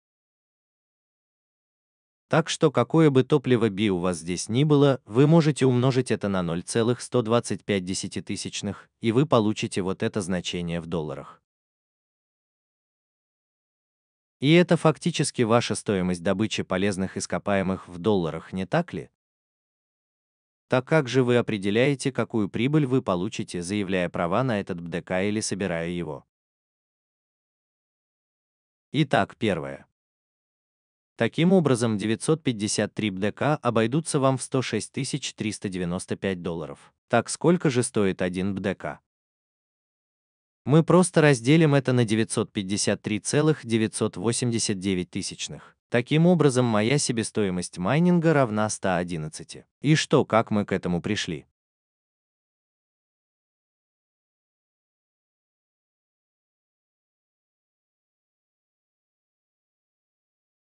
Так что какое бы топливо би у вас здесь ни было, вы можете умножить это на 0,125 тысячных, и вы получите вот это значение в долларах. И это фактически ваша стоимость добычи полезных ископаемых в долларах, не так ли? Так как же вы определяете, какую прибыль вы получите, заявляя права на этот БДК или собирая его? Итак, первое. Таким образом, 953 БДК обойдутся вам в 106 395 долларов. Так сколько же стоит один БДК? Мы просто разделим это на 953,989 тысячных. Таким образом, моя себестоимость майнинга равна 111. И что, как мы к этому пришли?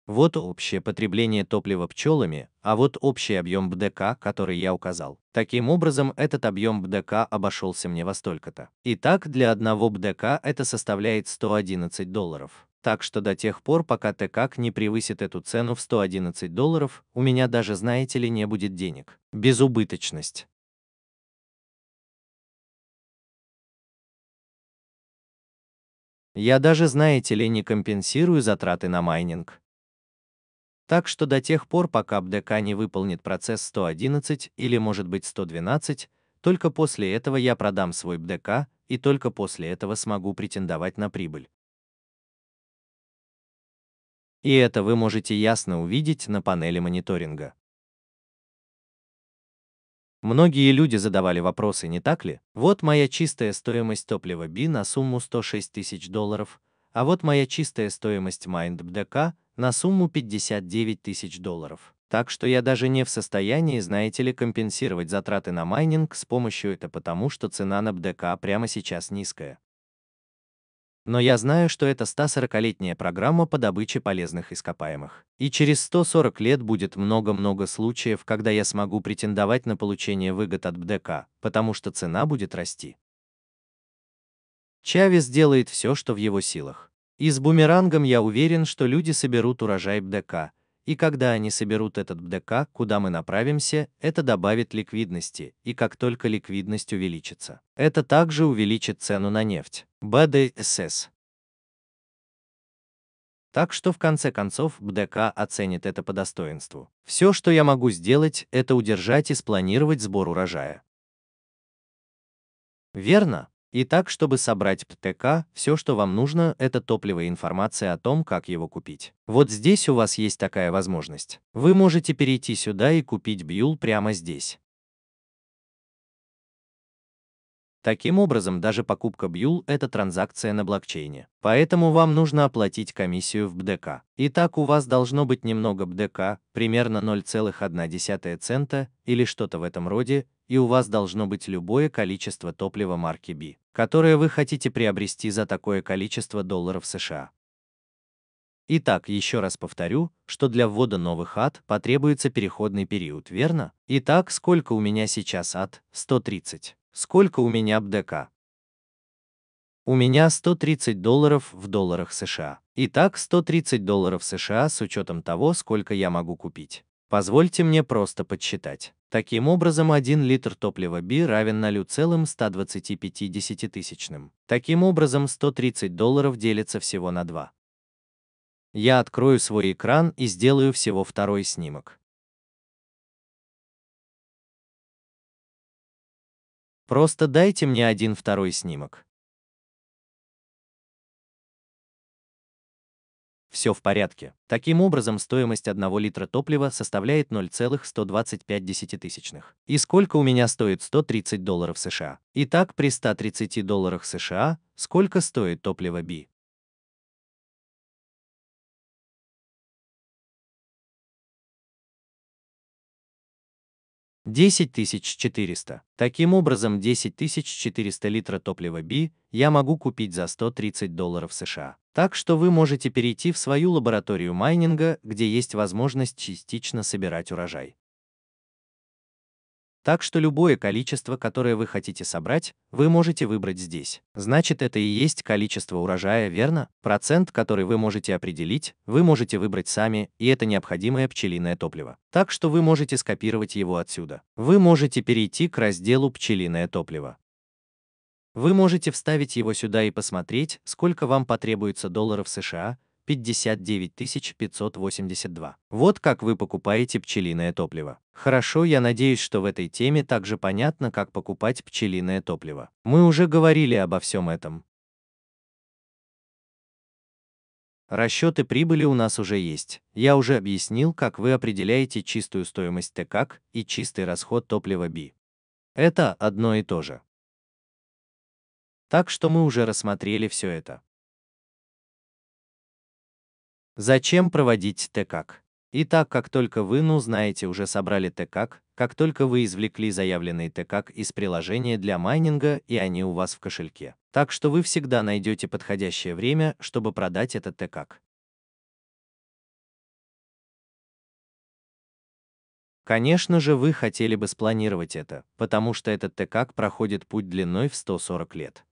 Вот общее потребление топлива пчелами, а вот общий объем БДК, который я указал. Таким образом, этот объем БДК обошелся мне во столько-то. Итак, для одного БДК это составляет 111 долларов. Так что до тех пор, пока ТКК не превысит эту цену в 111 долларов, у меня даже, знаете ли, не будет денег. Безубыточность. Я даже, знаете ли, не компенсирую затраты на майнинг. Так что до тех пор, пока БДК не выполнит процесс 111 или может быть 112, только после этого я продам свой БДК и только после этого смогу претендовать на прибыль. И это вы можете ясно увидеть на панели мониторинга. Многие люди задавали вопросы, не так ли? Вот моя чистая стоимость топлива B на сумму 106 тысяч долларов, а вот моя чистая стоимость MindBDK на сумму 59 тысяч долларов. Так что я даже не в состоянии, знаете ли, компенсировать затраты на майнинг с помощью это потому, что цена на БДК прямо сейчас низкая. Но я знаю, что это 140-летняя программа по добыче полезных ископаемых. И через 140 лет будет много-много случаев, когда я смогу претендовать на получение выгод от БДК, потому что цена будет расти. Чавес делает все, что в его силах. И с бумерангом я уверен, что люди соберут урожай БДК, и когда они соберут этот БДК, куда мы направимся, это добавит ликвидности, и как только ликвидность увеличится, это также увеличит цену на нефть. БДСС. Так что в конце концов БДК оценит это по достоинству. Все, что я могу сделать, это удержать и спланировать сбор урожая. Верно? И так, чтобы собрать ПТК, все, что вам нужно, это топливо и информация о том, как его купить. Вот здесь у вас есть такая возможность. Вы можете перейти сюда и купить бьюл прямо здесь. Таким образом, даже покупка бьюл – это транзакция на блокчейне. Поэтому вам нужно оплатить комиссию в БДК. Итак, у вас должно быть немного БДК, примерно 0,1 цента или что-то в этом роде, и у вас должно быть любое количество топлива марки B которое вы хотите приобрести за такое количество долларов США. Итак, еще раз повторю, что для ввода новых ад потребуется переходный период, верно? Итак, сколько у меня сейчас ад? 130. Сколько у меня БДК? У меня 130 долларов в долларах США. Итак, 130 долларов США с учетом того, сколько я могу купить. Позвольте мне просто подсчитать. Таким образом, 1 литр топлива B равен 0,125 тысячным. Таким образом, 130 долларов делится всего на 2. Я открою свой экран и сделаю всего второй снимок. Просто дайте мне один второй снимок. Все в порядке. Таким образом, стоимость 1 литра топлива составляет 0,125 тысячных. И сколько у меня стоит 130 долларов США? Итак, при 130 долларах США, сколько стоит топливо B? 10400. Таким образом, 10400 литра топлива B я могу купить за 130 долларов США. Так что вы можете перейти в свою лабораторию майнинга, где есть возможность частично собирать урожай. Так что любое количество, которое вы хотите собрать, вы можете выбрать здесь. Значит, это и есть количество урожая, верно? Процент, который вы можете определить, вы можете выбрать сами, и это необходимое пчелиное топливо. Так что вы можете скопировать его отсюда. Вы можете перейти к разделу «Пчелиное топливо». Вы можете вставить его сюда и посмотреть, сколько вам потребуется долларов США, 59 582. Вот как вы покупаете пчелиное топливо. Хорошо, я надеюсь, что в этой теме также понятно, как покупать пчелиное топливо. Мы уже говорили обо всем этом. Расчеты прибыли у нас уже есть. Я уже объяснил, как вы определяете чистую стоимость ТКАК и чистый расход топлива B. Это одно и то же. Так что мы уже рассмотрели все это. Зачем проводить ТКАК? Итак, как только вы, ну знаете, уже собрали ТКАК, как только вы извлекли заявленный ТКАК из приложения для майнинга и они у вас в кошельке. Так что вы всегда найдете подходящее время, чтобы продать этот ТКАК. Конечно же, вы хотели бы спланировать это, потому что этот ТКАК проходит путь длиной в 140 лет.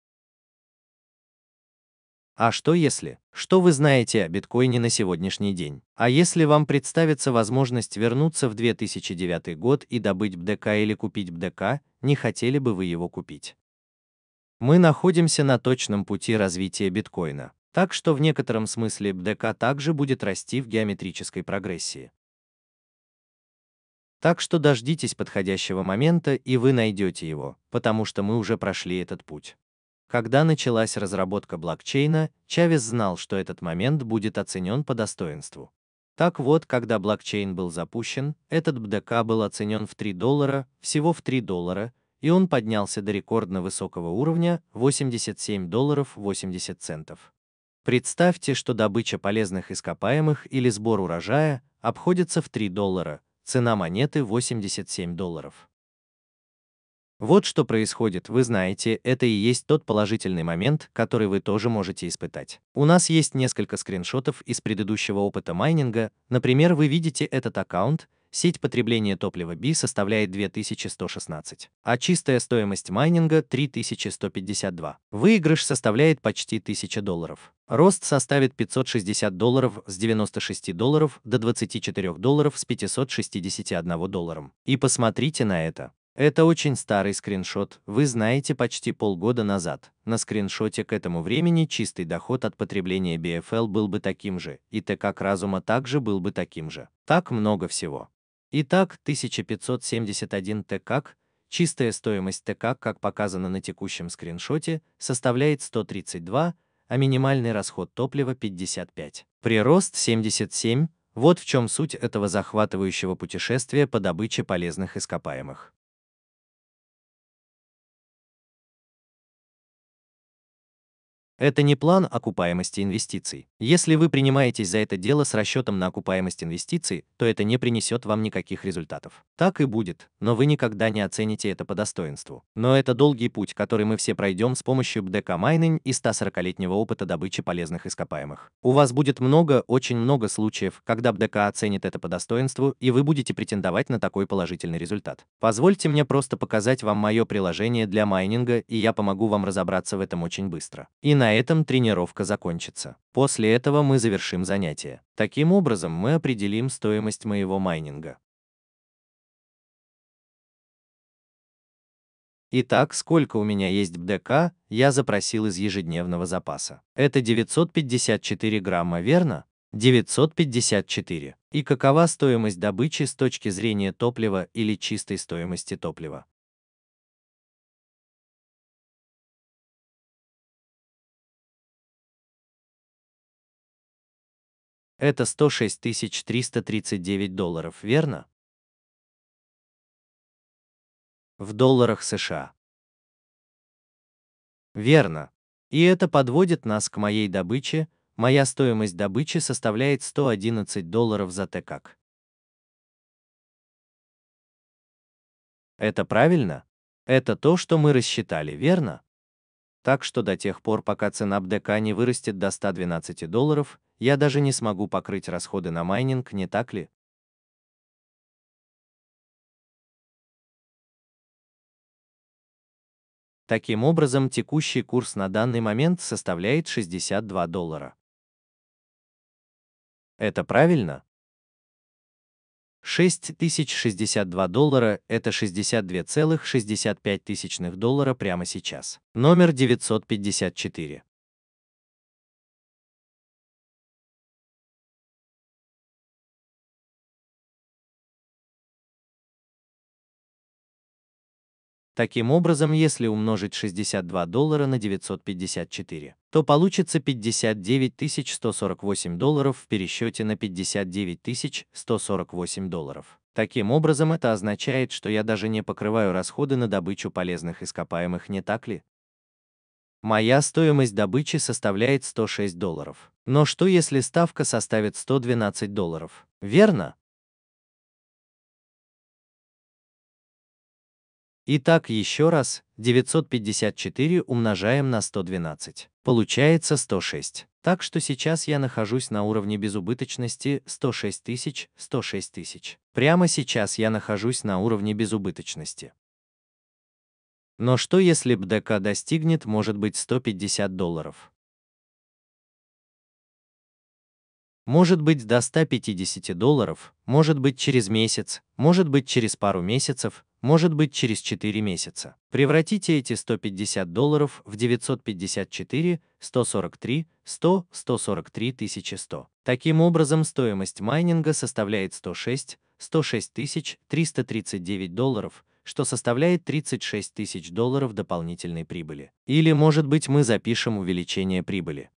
А что если? Что вы знаете о биткоине на сегодняшний день? А если вам представится возможность вернуться в 2009 год и добыть БДК или купить БДК, не хотели бы вы его купить? Мы находимся на точном пути развития биткоина, так что в некотором смысле БДК также будет расти в геометрической прогрессии. Так что дождитесь подходящего момента, и вы найдете его, потому что мы уже прошли этот путь. Когда началась разработка блокчейна, Чавес знал, что этот момент будет оценен по достоинству. Так вот, когда блокчейн был запущен, этот БДК был оценен в 3 доллара, всего в 3 доллара, и он поднялся до рекордно высокого уровня 87 долларов 80 центов. Представьте, что добыча полезных ископаемых или сбор урожая обходится в 3 доллара, цена монеты 87 долларов. Вот что происходит, вы знаете, это и есть тот положительный момент, который вы тоже можете испытать. У нас есть несколько скриншотов из предыдущего опыта майнинга, например, вы видите этот аккаунт, сеть потребления топлива B составляет 2116, а чистая стоимость майнинга 3152. Выигрыш составляет почти 1000 долларов. Рост составит 560 долларов с 96 долларов до 24 долларов с 561 долларом. И посмотрите на это. Это очень старый скриншот, вы знаете почти полгода назад. На скриншоте к этому времени чистый доход от потребления BFL был бы таким же, и ТК разума также был бы таким же. Так много всего. Итак, 1571 ТК, чистая стоимость ТК, как показано на текущем скриншоте, составляет 132, а минимальный расход топлива 55. Прирост 77, вот в чем суть этого захватывающего путешествия по добыче полезных ископаемых. Это не план окупаемости инвестиций. Если вы принимаетесь за это дело с расчетом на окупаемость инвестиций, то это не принесет вам никаких результатов. Так и будет, но вы никогда не оцените это по достоинству. Но это долгий путь, который мы все пройдем с помощью БДК Майнинг и 140-летнего опыта добычи полезных ископаемых. У вас будет много, очень много случаев, когда БДК оценит это по достоинству, и вы будете претендовать на такой положительный результат. Позвольте мне просто показать вам мое приложение для майнинга, и я помогу вам разобраться в этом очень быстро. И на на этом тренировка закончится. После этого мы завершим занятие. Таким образом мы определим стоимость моего майнинга. Итак, сколько у меня есть БДК, я запросил из ежедневного запаса. Это 954 грамма, верно? 954. И какова стоимость добычи с точки зрения топлива или чистой стоимости топлива? Это 106 339 долларов, верно? В долларах США. Верно. И это подводит нас к моей добыче, моя стоимость добычи составляет 111 долларов за ТКК. Это правильно? Это то, что мы рассчитали, верно? Так что до тех пор, пока цена БДК не вырастет до 112 долларов, я даже не смогу покрыть расходы на майнинг, не так ли? Таким образом, текущий курс на данный момент составляет 62 доллара. Это правильно? 6062 доллара – это 62,65 доллара прямо сейчас. Номер 954. Таким образом, если умножить 62 доллара на 954, то получится 59 148 долларов в пересчете на 59 148 долларов. Таким образом, это означает, что я даже не покрываю расходы на добычу полезных ископаемых, не так ли? Моя стоимость добычи составляет 106 долларов. Но что если ставка составит 112 долларов? Верно? Итак, еще раз, 954 умножаем на 112. Получается 106. Так что сейчас я нахожусь на уровне безубыточности 106 тысяч, 106 тысяч. Прямо сейчас я нахожусь на уровне безубыточности. Но что если БДК достигнет, может быть, 150 долларов? Может быть, до 150 долларов, может быть, через месяц, может быть, через пару месяцев, может быть через 4 месяца. Превратите эти 150 долларов в 954, 143, 100, 143 100. Таким образом, стоимость майнинга составляет 106, 106 339 долларов, что составляет 36 тысяч долларов дополнительной прибыли. Или, может быть, мы запишем увеличение прибыли.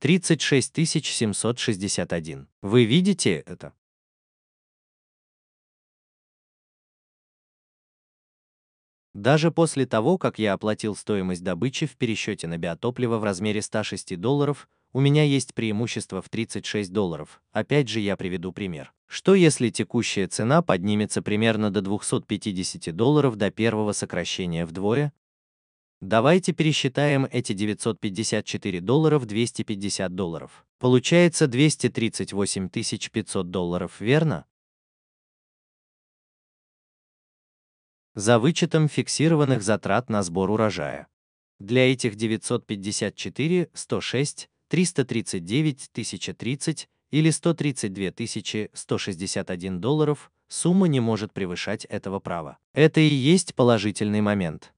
36761. Вы видите это? Даже после того, как я оплатил стоимость добычи в пересчете на биотопливо в размере 106 долларов, у меня есть преимущество в 36 долларов. Опять же я приведу пример. Что если текущая цена поднимется примерно до 250 долларов до первого сокращения вдвое, Давайте пересчитаем эти 954 долларов 250 долларов. Получается 238 500 долларов, верно? За вычетом фиксированных затрат на сбор урожая. Для этих 954, 106, 339 030 или 132 161 долларов сумма не может превышать этого права. Это и есть положительный момент.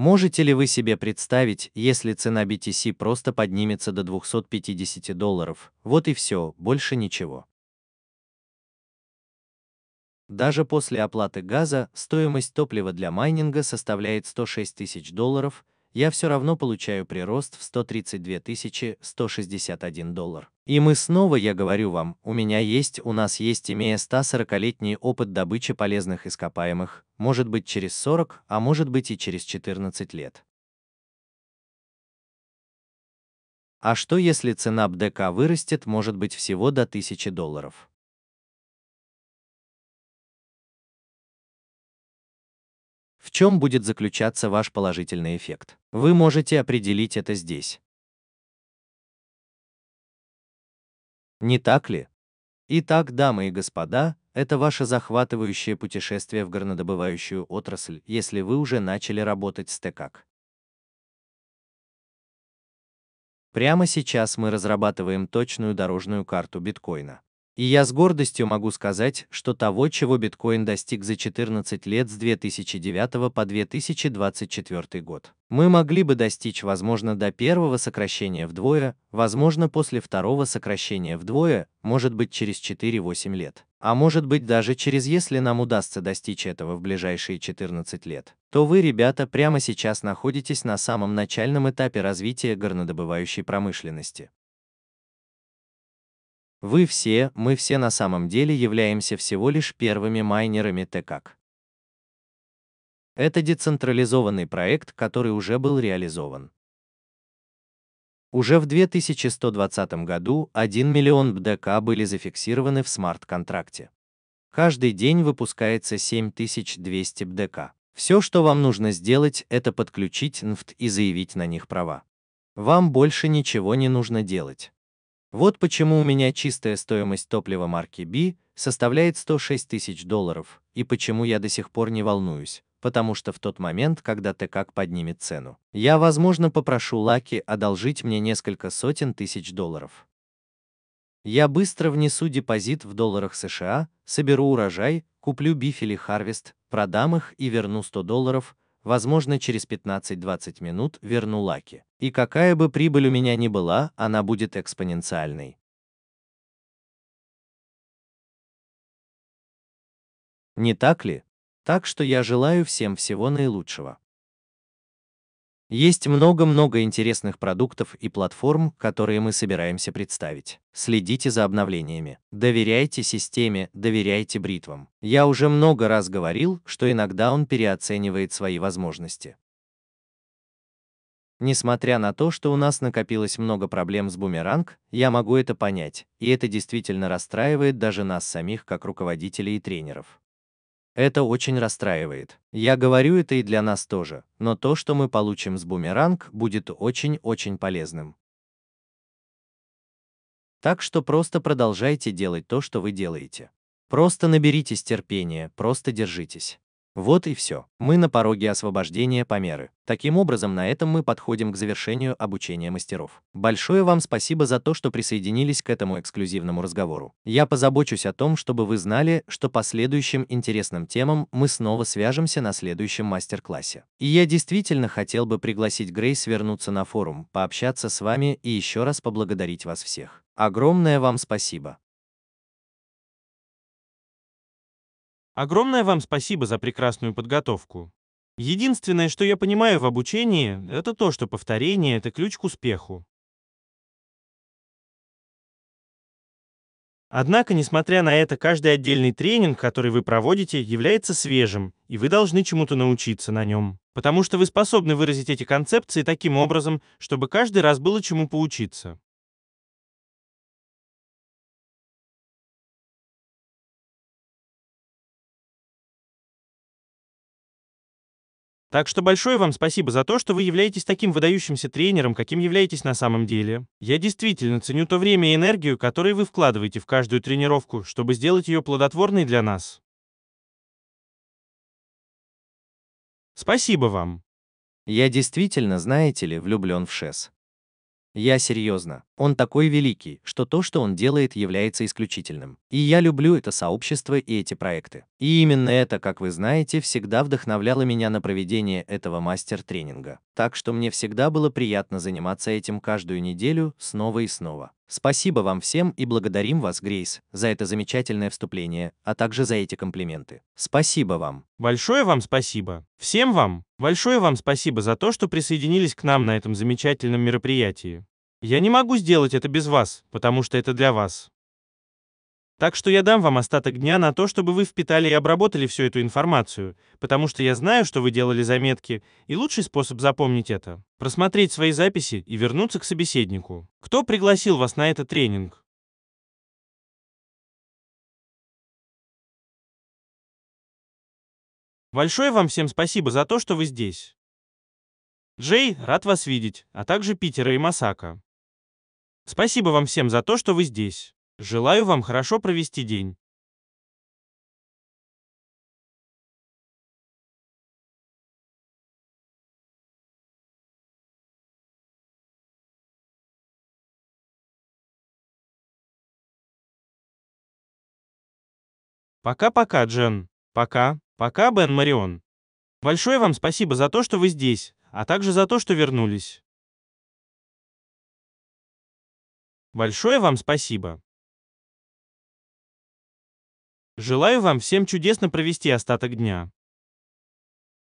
Можете ли вы себе представить, если цена BTC просто поднимется до 250 долларов, вот и все, больше ничего. Даже после оплаты газа стоимость топлива для майнинга составляет 106 тысяч долларов, я все равно получаю прирост в 132 161 доллар. И мы снова, я говорю вам, у меня есть, у нас есть, имея 140-летний опыт добычи полезных ископаемых, может быть через 40, а может быть и через 14 лет. А что если цена БДК вырастет, может быть всего до 1000 долларов? В чем будет заключаться ваш положительный эффект? Вы можете определить это здесь. Не так ли? Итак, дамы и господа, это ваше захватывающее путешествие в горнодобывающую отрасль, если вы уже начали работать с ТЭКАК. А Прямо сейчас мы разрабатываем точную дорожную карту биткоина. И я с гордостью могу сказать, что того, чего биткоин достиг за 14 лет с 2009 по 2024 год, мы могли бы достичь, возможно, до первого сокращения вдвое, возможно, после второго сокращения вдвое, может быть, через 4-8 лет. А может быть даже через если нам удастся достичь этого в ближайшие 14 лет, то вы, ребята, прямо сейчас находитесь на самом начальном этапе развития горнодобывающей промышленности. Вы все, мы все на самом деле являемся всего лишь первыми майнерами ТКК. Это децентрализованный проект, который уже был реализован. Уже в 2120 году 1 миллион БДК были зафиксированы в смарт-контракте. Каждый день выпускается 7200 БДК. Все, что вам нужно сделать, это подключить НФТ и заявить на них права. Вам больше ничего не нужно делать. Вот почему у меня чистая стоимость топлива марки B составляет 106 тысяч долларов, и почему я до сих пор не волнуюсь, потому что в тот момент, когда ТКК а поднимет цену, я, возможно, попрошу Лаки одолжить мне несколько сотен тысяч долларов. Я быстро внесу депозит в долларах США, соберу урожай, куплю бифили Harvest, продам их и верну 100 долларов, возможно, через 15-20 минут верну лаки. И какая бы прибыль у меня ни была, она будет экспоненциальной. Не так ли? Так что я желаю всем всего наилучшего. Есть много-много интересных продуктов и платформ, которые мы собираемся представить. Следите за обновлениями. Доверяйте системе, доверяйте бритвам. Я уже много раз говорил, что иногда он переоценивает свои возможности. Несмотря на то, что у нас накопилось много проблем с бумеранг, я могу это понять, и это действительно расстраивает даже нас самих как руководителей и тренеров. Это очень расстраивает. Я говорю это и для нас тоже, но то, что мы получим с бумеранг, будет очень-очень полезным. Так что просто продолжайте делать то, что вы делаете. Просто наберитесь терпения, просто держитесь. Вот и все. Мы на пороге освобождения Померы. Таким образом, на этом мы подходим к завершению обучения мастеров. Большое вам спасибо за то, что присоединились к этому эксклюзивному разговору. Я позабочусь о том, чтобы вы знали, что по следующим интересным темам мы снова свяжемся на следующем мастер-классе. И я действительно хотел бы пригласить Грейс вернуться на форум, пообщаться с вами и еще раз поблагодарить вас всех. Огромное вам спасибо. Огромное вам спасибо за прекрасную подготовку. Единственное, что я понимаю в обучении, это то, что повторение – это ключ к успеху. Однако, несмотря на это, каждый отдельный тренинг, который вы проводите, является свежим, и вы должны чему-то научиться на нем. Потому что вы способны выразить эти концепции таким образом, чтобы каждый раз было чему поучиться. Так что большое вам спасибо за то, что вы являетесь таким выдающимся тренером, каким являетесь на самом деле. Я действительно ценю то время и энергию, которые вы вкладываете в каждую тренировку, чтобы сделать ее плодотворной для нас. Спасибо вам. Я действительно, знаете ли, влюблен в Шэс. Я серьезно. Он такой великий, что то, что он делает, является исключительным. И я люблю это сообщество и эти проекты. И именно это, как вы знаете, всегда вдохновляло меня на проведение этого мастер-тренинга. Так что мне всегда было приятно заниматься этим каждую неделю, снова и снова. Спасибо вам всем и благодарим вас, Грейс, за это замечательное вступление, а также за эти комплименты. Спасибо вам. Большое вам спасибо. Всем вам. Большое вам спасибо за то, что присоединились к нам на этом замечательном мероприятии. Я не могу сделать это без вас, потому что это для вас. Так что я дам вам остаток дня на то, чтобы вы впитали и обработали всю эту информацию, потому что я знаю, что вы делали заметки, и лучший способ запомнить это – просмотреть свои записи и вернуться к собеседнику. Кто пригласил вас на этот тренинг? Большое вам всем спасибо за то, что вы здесь. Джей, рад вас видеть, а также Питера и Масака. Спасибо вам всем за то, что вы здесь. Желаю вам хорошо провести день. Пока-пока, Джен. Пока. Пока, Бен Марион. Большое вам спасибо за то, что вы здесь, а также за то, что вернулись. Большое вам спасибо. Желаю вам всем чудесно провести остаток дня.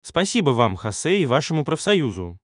Спасибо вам, Хосе, и вашему профсоюзу.